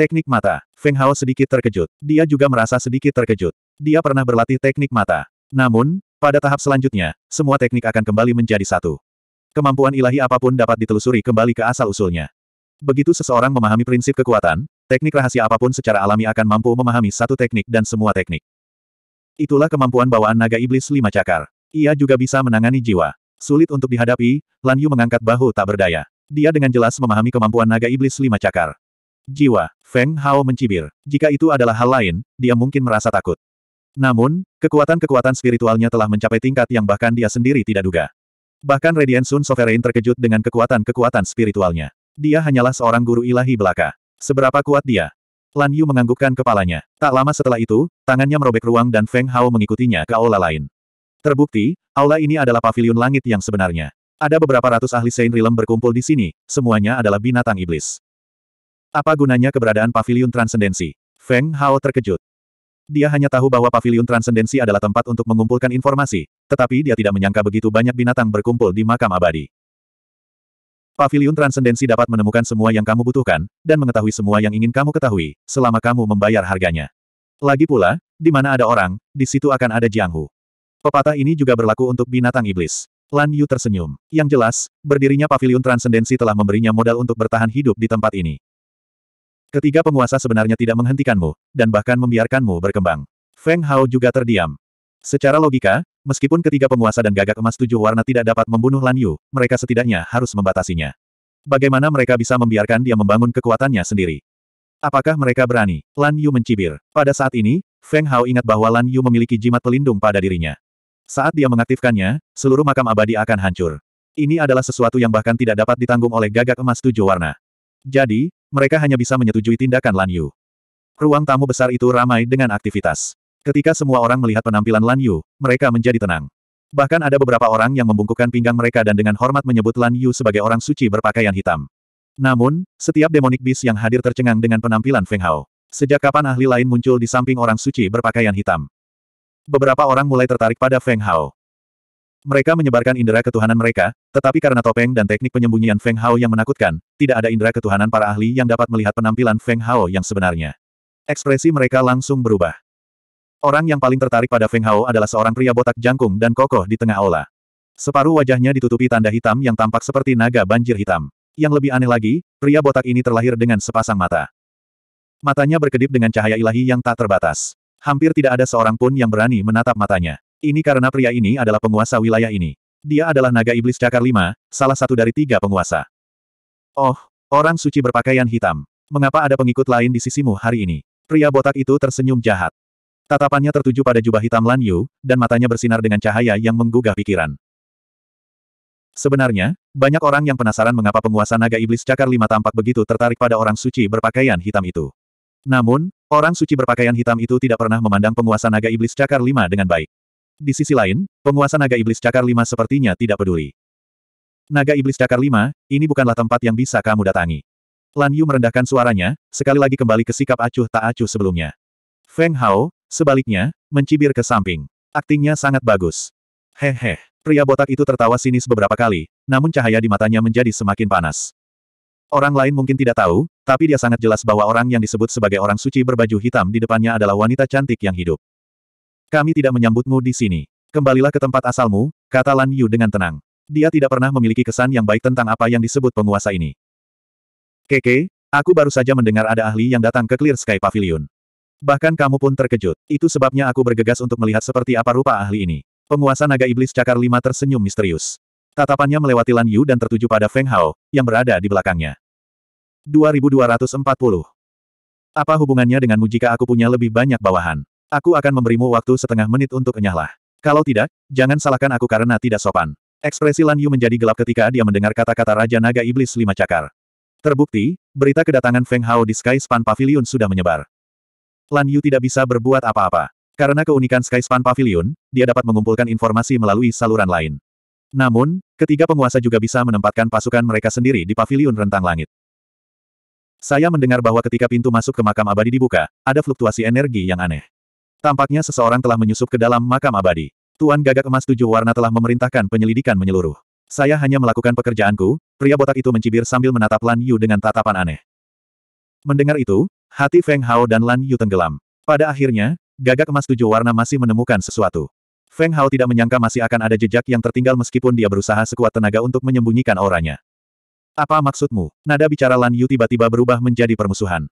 Teknik mata. Feng Hao sedikit terkejut. Dia juga merasa sedikit terkejut. Dia pernah berlatih teknik mata. Namun, pada tahap selanjutnya, semua teknik akan kembali menjadi satu. Kemampuan ilahi apapun dapat ditelusuri kembali ke asal-usulnya. Begitu seseorang memahami prinsip kekuatan, teknik rahasia apapun secara alami akan mampu memahami satu teknik dan semua teknik. Itulah kemampuan bawaan naga iblis lima cakar. Ia juga bisa menangani jiwa. Sulit untuk dihadapi, Lan Yu mengangkat bahu tak berdaya. Dia dengan jelas memahami kemampuan naga iblis lima cakar. Jiwa, Feng Hao mencibir. Jika itu adalah hal lain, dia mungkin merasa takut. Namun, kekuatan-kekuatan spiritualnya telah mencapai tingkat yang bahkan dia sendiri tidak duga. Bahkan Radiant Sun Sovereign terkejut dengan kekuatan-kekuatan spiritualnya. Dia hanyalah seorang guru ilahi belaka. Seberapa kuat dia? Lan Yu menganggukkan kepalanya. Tak lama setelah itu, tangannya merobek ruang dan Feng Hao mengikutinya ke aula lain. Terbukti, aula ini adalah pavilion langit yang sebenarnya. Ada beberapa ratus ahli Saint Realm berkumpul di sini, semuanya adalah binatang iblis. Apa gunanya keberadaan pavilion transendensi? Feng Hao terkejut. Dia hanya tahu bahwa pavilion transendensi adalah tempat untuk mengumpulkan informasi, tetapi dia tidak menyangka begitu banyak binatang berkumpul di makam abadi. Pavilion transendensi dapat menemukan semua yang kamu butuhkan, dan mengetahui semua yang ingin kamu ketahui, selama kamu membayar harganya. Lagi pula, di mana ada orang, di situ akan ada Jianghu. Pepatah ini juga berlaku untuk binatang iblis. Lan Yu tersenyum. Yang jelas, berdirinya pavilion transendensi telah memberinya modal untuk bertahan hidup di tempat ini. Ketiga penguasa sebenarnya tidak menghentikanmu, dan bahkan membiarkanmu berkembang. Feng Hao juga terdiam. Secara logika, meskipun ketiga penguasa dan gagak emas tujuh warna tidak dapat membunuh Lan Yu, mereka setidaknya harus membatasinya. Bagaimana mereka bisa membiarkan dia membangun kekuatannya sendiri? Apakah mereka berani? Lan Yu mencibir. Pada saat ini, Feng Hao ingat bahwa Lan Yu memiliki jimat pelindung pada dirinya. Saat dia mengaktifkannya, seluruh makam abadi akan hancur. Ini adalah sesuatu yang bahkan tidak dapat ditanggung oleh gagak emas tujuh warna. Jadi, mereka hanya bisa menyetujui tindakan Lan Yu. Ruang tamu besar itu ramai dengan aktivitas. Ketika semua orang melihat penampilan Lan Yu, mereka menjadi tenang. Bahkan ada beberapa orang yang membungkukkan pinggang mereka dan dengan hormat menyebut Lan Yu sebagai orang suci berpakaian hitam. Namun, setiap demonic beast yang hadir tercengang dengan penampilan Feng Hao. Sejak kapan ahli lain muncul di samping orang suci berpakaian hitam? Beberapa orang mulai tertarik pada Feng Hao. Mereka menyebarkan indera ketuhanan mereka, tetapi karena topeng dan teknik penyembunyian Feng Hao yang menakutkan, tidak ada indera ketuhanan para ahli yang dapat melihat penampilan Feng Hao yang sebenarnya. Ekspresi mereka langsung berubah. Orang yang paling tertarik pada Feng Hao adalah seorang pria botak jangkung dan kokoh di tengah aula. Separuh wajahnya ditutupi tanda hitam yang tampak seperti naga banjir hitam. Yang lebih aneh lagi, pria botak ini terlahir dengan sepasang mata. Matanya berkedip dengan cahaya ilahi yang tak terbatas. Hampir tidak ada seorang pun yang berani menatap matanya. Ini karena pria ini adalah penguasa wilayah ini. Dia adalah naga iblis cakar lima, salah satu dari tiga penguasa. Oh, orang suci berpakaian hitam. Mengapa ada pengikut lain di sisimu hari ini? Pria botak itu tersenyum jahat. Tatapannya tertuju pada jubah hitam Lan Yu, dan matanya bersinar dengan cahaya yang menggugah pikiran. Sebenarnya, banyak orang yang penasaran mengapa penguasa naga iblis cakar lima tampak begitu tertarik pada orang suci berpakaian hitam itu. Namun, orang suci berpakaian hitam itu tidak pernah memandang penguasa naga iblis cakar lima dengan baik. Di sisi lain, penguasa naga iblis cakar lima sepertinya tidak peduli. Naga iblis cakar lima, ini bukanlah tempat yang bisa kamu datangi. Lan Yu merendahkan suaranya, sekali lagi kembali ke sikap acuh tak acuh sebelumnya. Feng Hao, sebaliknya, mencibir ke samping. Aktingnya sangat bagus. Hehe, pria botak itu tertawa sinis beberapa kali, namun cahaya di matanya menjadi semakin panas. Orang lain mungkin tidak tahu, tapi dia sangat jelas bahwa orang yang disebut sebagai orang suci berbaju hitam di depannya adalah wanita cantik yang hidup. Kami tidak menyambutmu di sini. Kembalilah ke tempat asalmu, kata Lan Yu dengan tenang. Dia tidak pernah memiliki kesan yang baik tentang apa yang disebut penguasa ini. Keke, aku baru saja mendengar ada ahli yang datang ke Clear Sky Pavilion. Bahkan kamu pun terkejut. Itu sebabnya aku bergegas untuk melihat seperti apa rupa ahli ini. Penguasa naga iblis cakar lima tersenyum misterius. Tatapannya melewati Lan Yu dan tertuju pada Feng Hao, yang berada di belakangnya. 2240. Apa hubungannya denganmu jika aku punya lebih banyak bawahan? Aku akan memberimu waktu setengah menit untuk enyahlah. Kalau tidak, jangan salahkan aku karena tidak sopan. Ekspresi Lan Yu menjadi gelap ketika dia mendengar kata-kata Raja Naga Iblis Lima Cakar. Terbukti, berita kedatangan Feng Hao di Sky Span Pavilion sudah menyebar. Lan Yu tidak bisa berbuat apa-apa. Karena keunikan Sky Span Pavilion, dia dapat mengumpulkan informasi melalui saluran lain. Namun, ketiga penguasa juga bisa menempatkan pasukan mereka sendiri di pavilion rentang langit. Saya mendengar bahwa ketika pintu masuk ke makam abadi dibuka, ada fluktuasi energi yang aneh. Tampaknya seseorang telah menyusup ke dalam makam abadi. Tuan gagak emas tujuh warna telah memerintahkan penyelidikan menyeluruh. Saya hanya melakukan pekerjaanku, pria botak itu mencibir sambil menatap Lan Yu dengan tatapan aneh. Mendengar itu, hati Feng Hao dan Lan Yu tenggelam. Pada akhirnya, gagak emas tujuh warna masih menemukan sesuatu. Feng Hao tidak menyangka masih akan ada jejak yang tertinggal meskipun dia berusaha sekuat tenaga untuk menyembunyikan auranya. Apa maksudmu? Nada bicara Lan Yu tiba-tiba berubah menjadi permusuhan.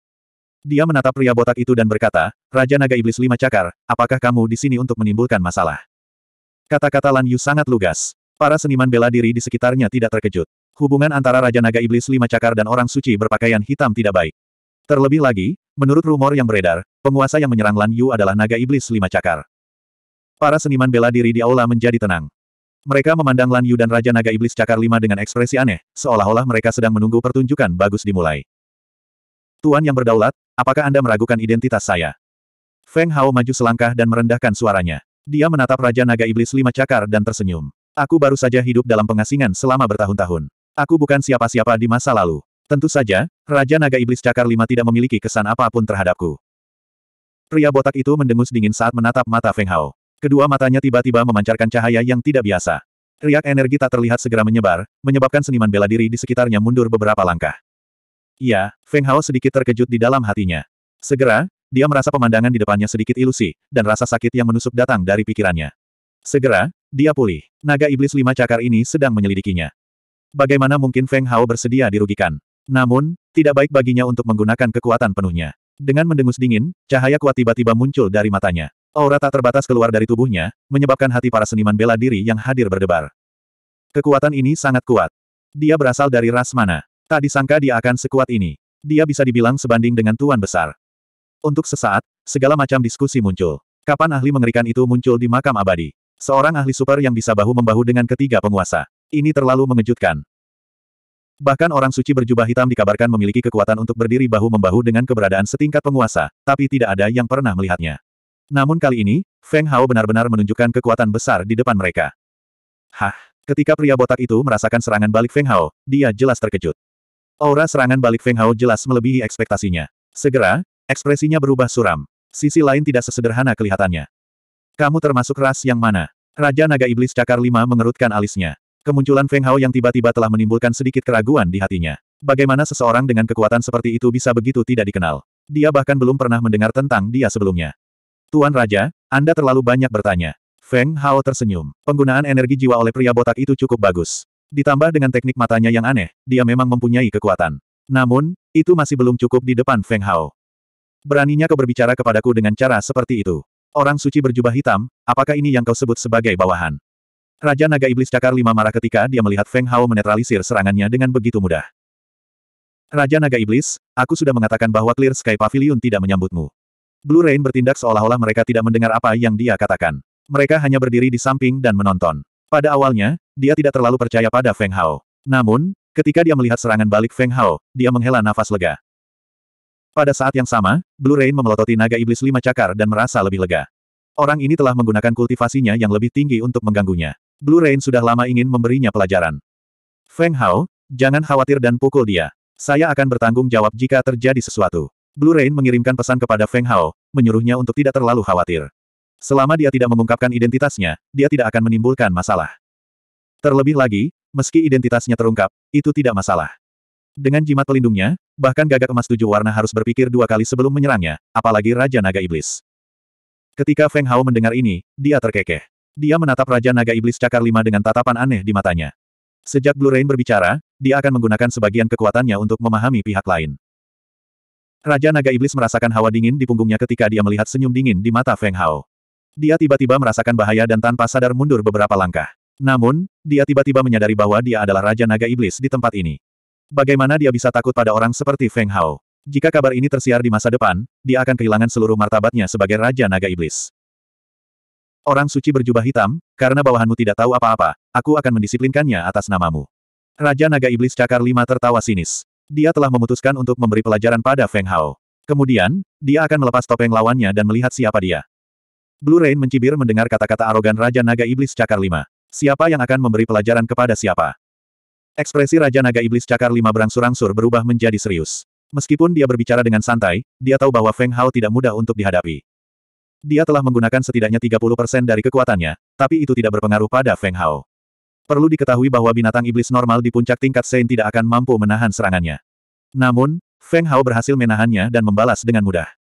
Dia menatap pria botak itu dan berkata, Raja Naga Iblis Lima Cakar, apakah kamu di sini untuk menimbulkan masalah? Kata-kata Lan Yu sangat lugas. Para seniman bela diri di sekitarnya tidak terkejut. Hubungan antara Raja Naga Iblis Lima Cakar dan orang suci berpakaian hitam tidak baik. Terlebih lagi, menurut rumor yang beredar, penguasa yang menyerang Lan Yu adalah Naga Iblis Lima Cakar. Para seniman bela diri di aula menjadi tenang. Mereka memandang Lan Yu dan Raja Naga Iblis Cakar Lima dengan ekspresi aneh, seolah-olah mereka sedang menunggu pertunjukan bagus dimulai. Tuan yang berdaulat, Apakah Anda meragukan identitas saya? Feng Hao maju selangkah dan merendahkan suaranya. Dia menatap Raja Naga Iblis Lima Cakar dan tersenyum. Aku baru saja hidup dalam pengasingan selama bertahun-tahun. Aku bukan siapa-siapa di masa lalu. Tentu saja, Raja Naga Iblis Cakar Lima tidak memiliki kesan apapun terhadapku. Pria botak itu mendengus dingin saat menatap mata Feng Hao. Kedua matanya tiba-tiba memancarkan cahaya yang tidak biasa. Riak energi tak terlihat segera menyebar, menyebabkan seniman bela diri di sekitarnya mundur beberapa langkah. Iya, Feng Hao sedikit terkejut di dalam hatinya. Segera, dia merasa pemandangan di depannya sedikit ilusi, dan rasa sakit yang menusuk datang dari pikirannya. Segera, dia pulih. Naga iblis lima cakar ini sedang menyelidikinya. Bagaimana mungkin Feng Hao bersedia dirugikan? Namun, tidak baik baginya untuk menggunakan kekuatan penuhnya. Dengan mendengus dingin, cahaya kuat tiba-tiba muncul dari matanya. Aura tak terbatas keluar dari tubuhnya, menyebabkan hati para seniman bela diri yang hadir berdebar. Kekuatan ini sangat kuat. Dia berasal dari ras mana? Tak disangka dia akan sekuat ini. Dia bisa dibilang sebanding dengan Tuan Besar. Untuk sesaat, segala macam diskusi muncul. Kapan ahli mengerikan itu muncul di makam abadi? Seorang ahli super yang bisa bahu-membahu dengan ketiga penguasa. Ini terlalu mengejutkan. Bahkan orang suci berjubah hitam dikabarkan memiliki kekuatan untuk berdiri bahu-membahu dengan keberadaan setingkat penguasa, tapi tidak ada yang pernah melihatnya. Namun kali ini, Feng Hao benar-benar menunjukkan kekuatan besar di depan mereka. Hah, ketika pria botak itu merasakan serangan balik Feng Hao, dia jelas terkejut. Aura serangan balik Feng Hao jelas melebihi ekspektasinya. Segera, ekspresinya berubah suram. Sisi lain tidak sesederhana kelihatannya. Kamu termasuk ras yang mana? Raja Naga Iblis Cakar Lima mengerutkan alisnya. Kemunculan Feng Hao yang tiba-tiba telah menimbulkan sedikit keraguan di hatinya. Bagaimana seseorang dengan kekuatan seperti itu bisa begitu tidak dikenal? Dia bahkan belum pernah mendengar tentang dia sebelumnya. Tuan Raja, Anda terlalu banyak bertanya. Feng Hao tersenyum. Penggunaan energi jiwa oleh pria botak itu cukup bagus. Ditambah dengan teknik matanya yang aneh, dia memang mempunyai kekuatan. Namun, itu masih belum cukup di depan Feng Hao. Beraninya kau berbicara kepadaku dengan cara seperti itu. Orang suci berjubah hitam, apakah ini yang kau sebut sebagai bawahan? Raja Naga Iblis Cakar lima marah ketika dia melihat Feng Hao menetralisir serangannya dengan begitu mudah. Raja Naga Iblis, aku sudah mengatakan bahwa Clear Sky Pavilion tidak menyambutmu. Blue Rain bertindak seolah-olah mereka tidak mendengar apa yang dia katakan. Mereka hanya berdiri di samping dan menonton. Pada awalnya, dia tidak terlalu percaya pada Feng Hao. Namun, ketika dia melihat serangan balik Feng Hao, dia menghela nafas lega. Pada saat yang sama, Blue Rain memelototi naga iblis lima cakar dan merasa lebih lega. Orang ini telah menggunakan kultivasinya yang lebih tinggi untuk mengganggunya. Blue Rain sudah lama ingin memberinya pelajaran. Feng Hao, jangan khawatir dan pukul dia. Saya akan bertanggung jawab jika terjadi sesuatu. Blue Rain mengirimkan pesan kepada Feng Hao, menyuruhnya untuk tidak terlalu khawatir. Selama dia tidak mengungkapkan identitasnya, dia tidak akan menimbulkan masalah. Terlebih lagi, meski identitasnya terungkap, itu tidak masalah. Dengan jimat pelindungnya, bahkan gagak emas tujuh warna harus berpikir dua kali sebelum menyerangnya, apalagi Raja Naga Iblis. Ketika Feng Hao mendengar ini, dia terkekeh. Dia menatap Raja Naga Iblis Cakar Lima dengan tatapan aneh di matanya. Sejak Blue Rain berbicara, dia akan menggunakan sebagian kekuatannya untuk memahami pihak lain. Raja Naga Iblis merasakan hawa dingin di punggungnya ketika dia melihat senyum dingin di mata Feng Hao. Dia tiba-tiba merasakan bahaya dan tanpa sadar mundur beberapa langkah. Namun, dia tiba-tiba menyadari bahwa dia adalah Raja Naga Iblis di tempat ini. Bagaimana dia bisa takut pada orang seperti Feng Hao? Jika kabar ini tersiar di masa depan, dia akan kehilangan seluruh martabatnya sebagai Raja Naga Iblis. Orang suci berjubah hitam, karena bawahanmu tidak tahu apa-apa, aku akan mendisiplinkannya atas namamu. Raja Naga Iblis Cakar Lima tertawa sinis. Dia telah memutuskan untuk memberi pelajaran pada Feng Hao. Kemudian, dia akan melepas topeng lawannya dan melihat siapa dia. Blue Rain mencibir mendengar kata-kata arogan Raja Naga Iblis Cakar Lima. Siapa yang akan memberi pelajaran kepada siapa? Ekspresi Raja Naga Iblis Cakar Lima berangsur-angsur berubah menjadi serius. Meskipun dia berbicara dengan santai, dia tahu bahwa Feng Hao tidak mudah untuk dihadapi. Dia telah menggunakan setidaknya 30% dari kekuatannya, tapi itu tidak berpengaruh pada Feng Hao. Perlu diketahui bahwa binatang iblis normal di puncak tingkat Sein tidak akan mampu menahan serangannya. Namun, Feng Hao berhasil menahannya dan membalas dengan mudah.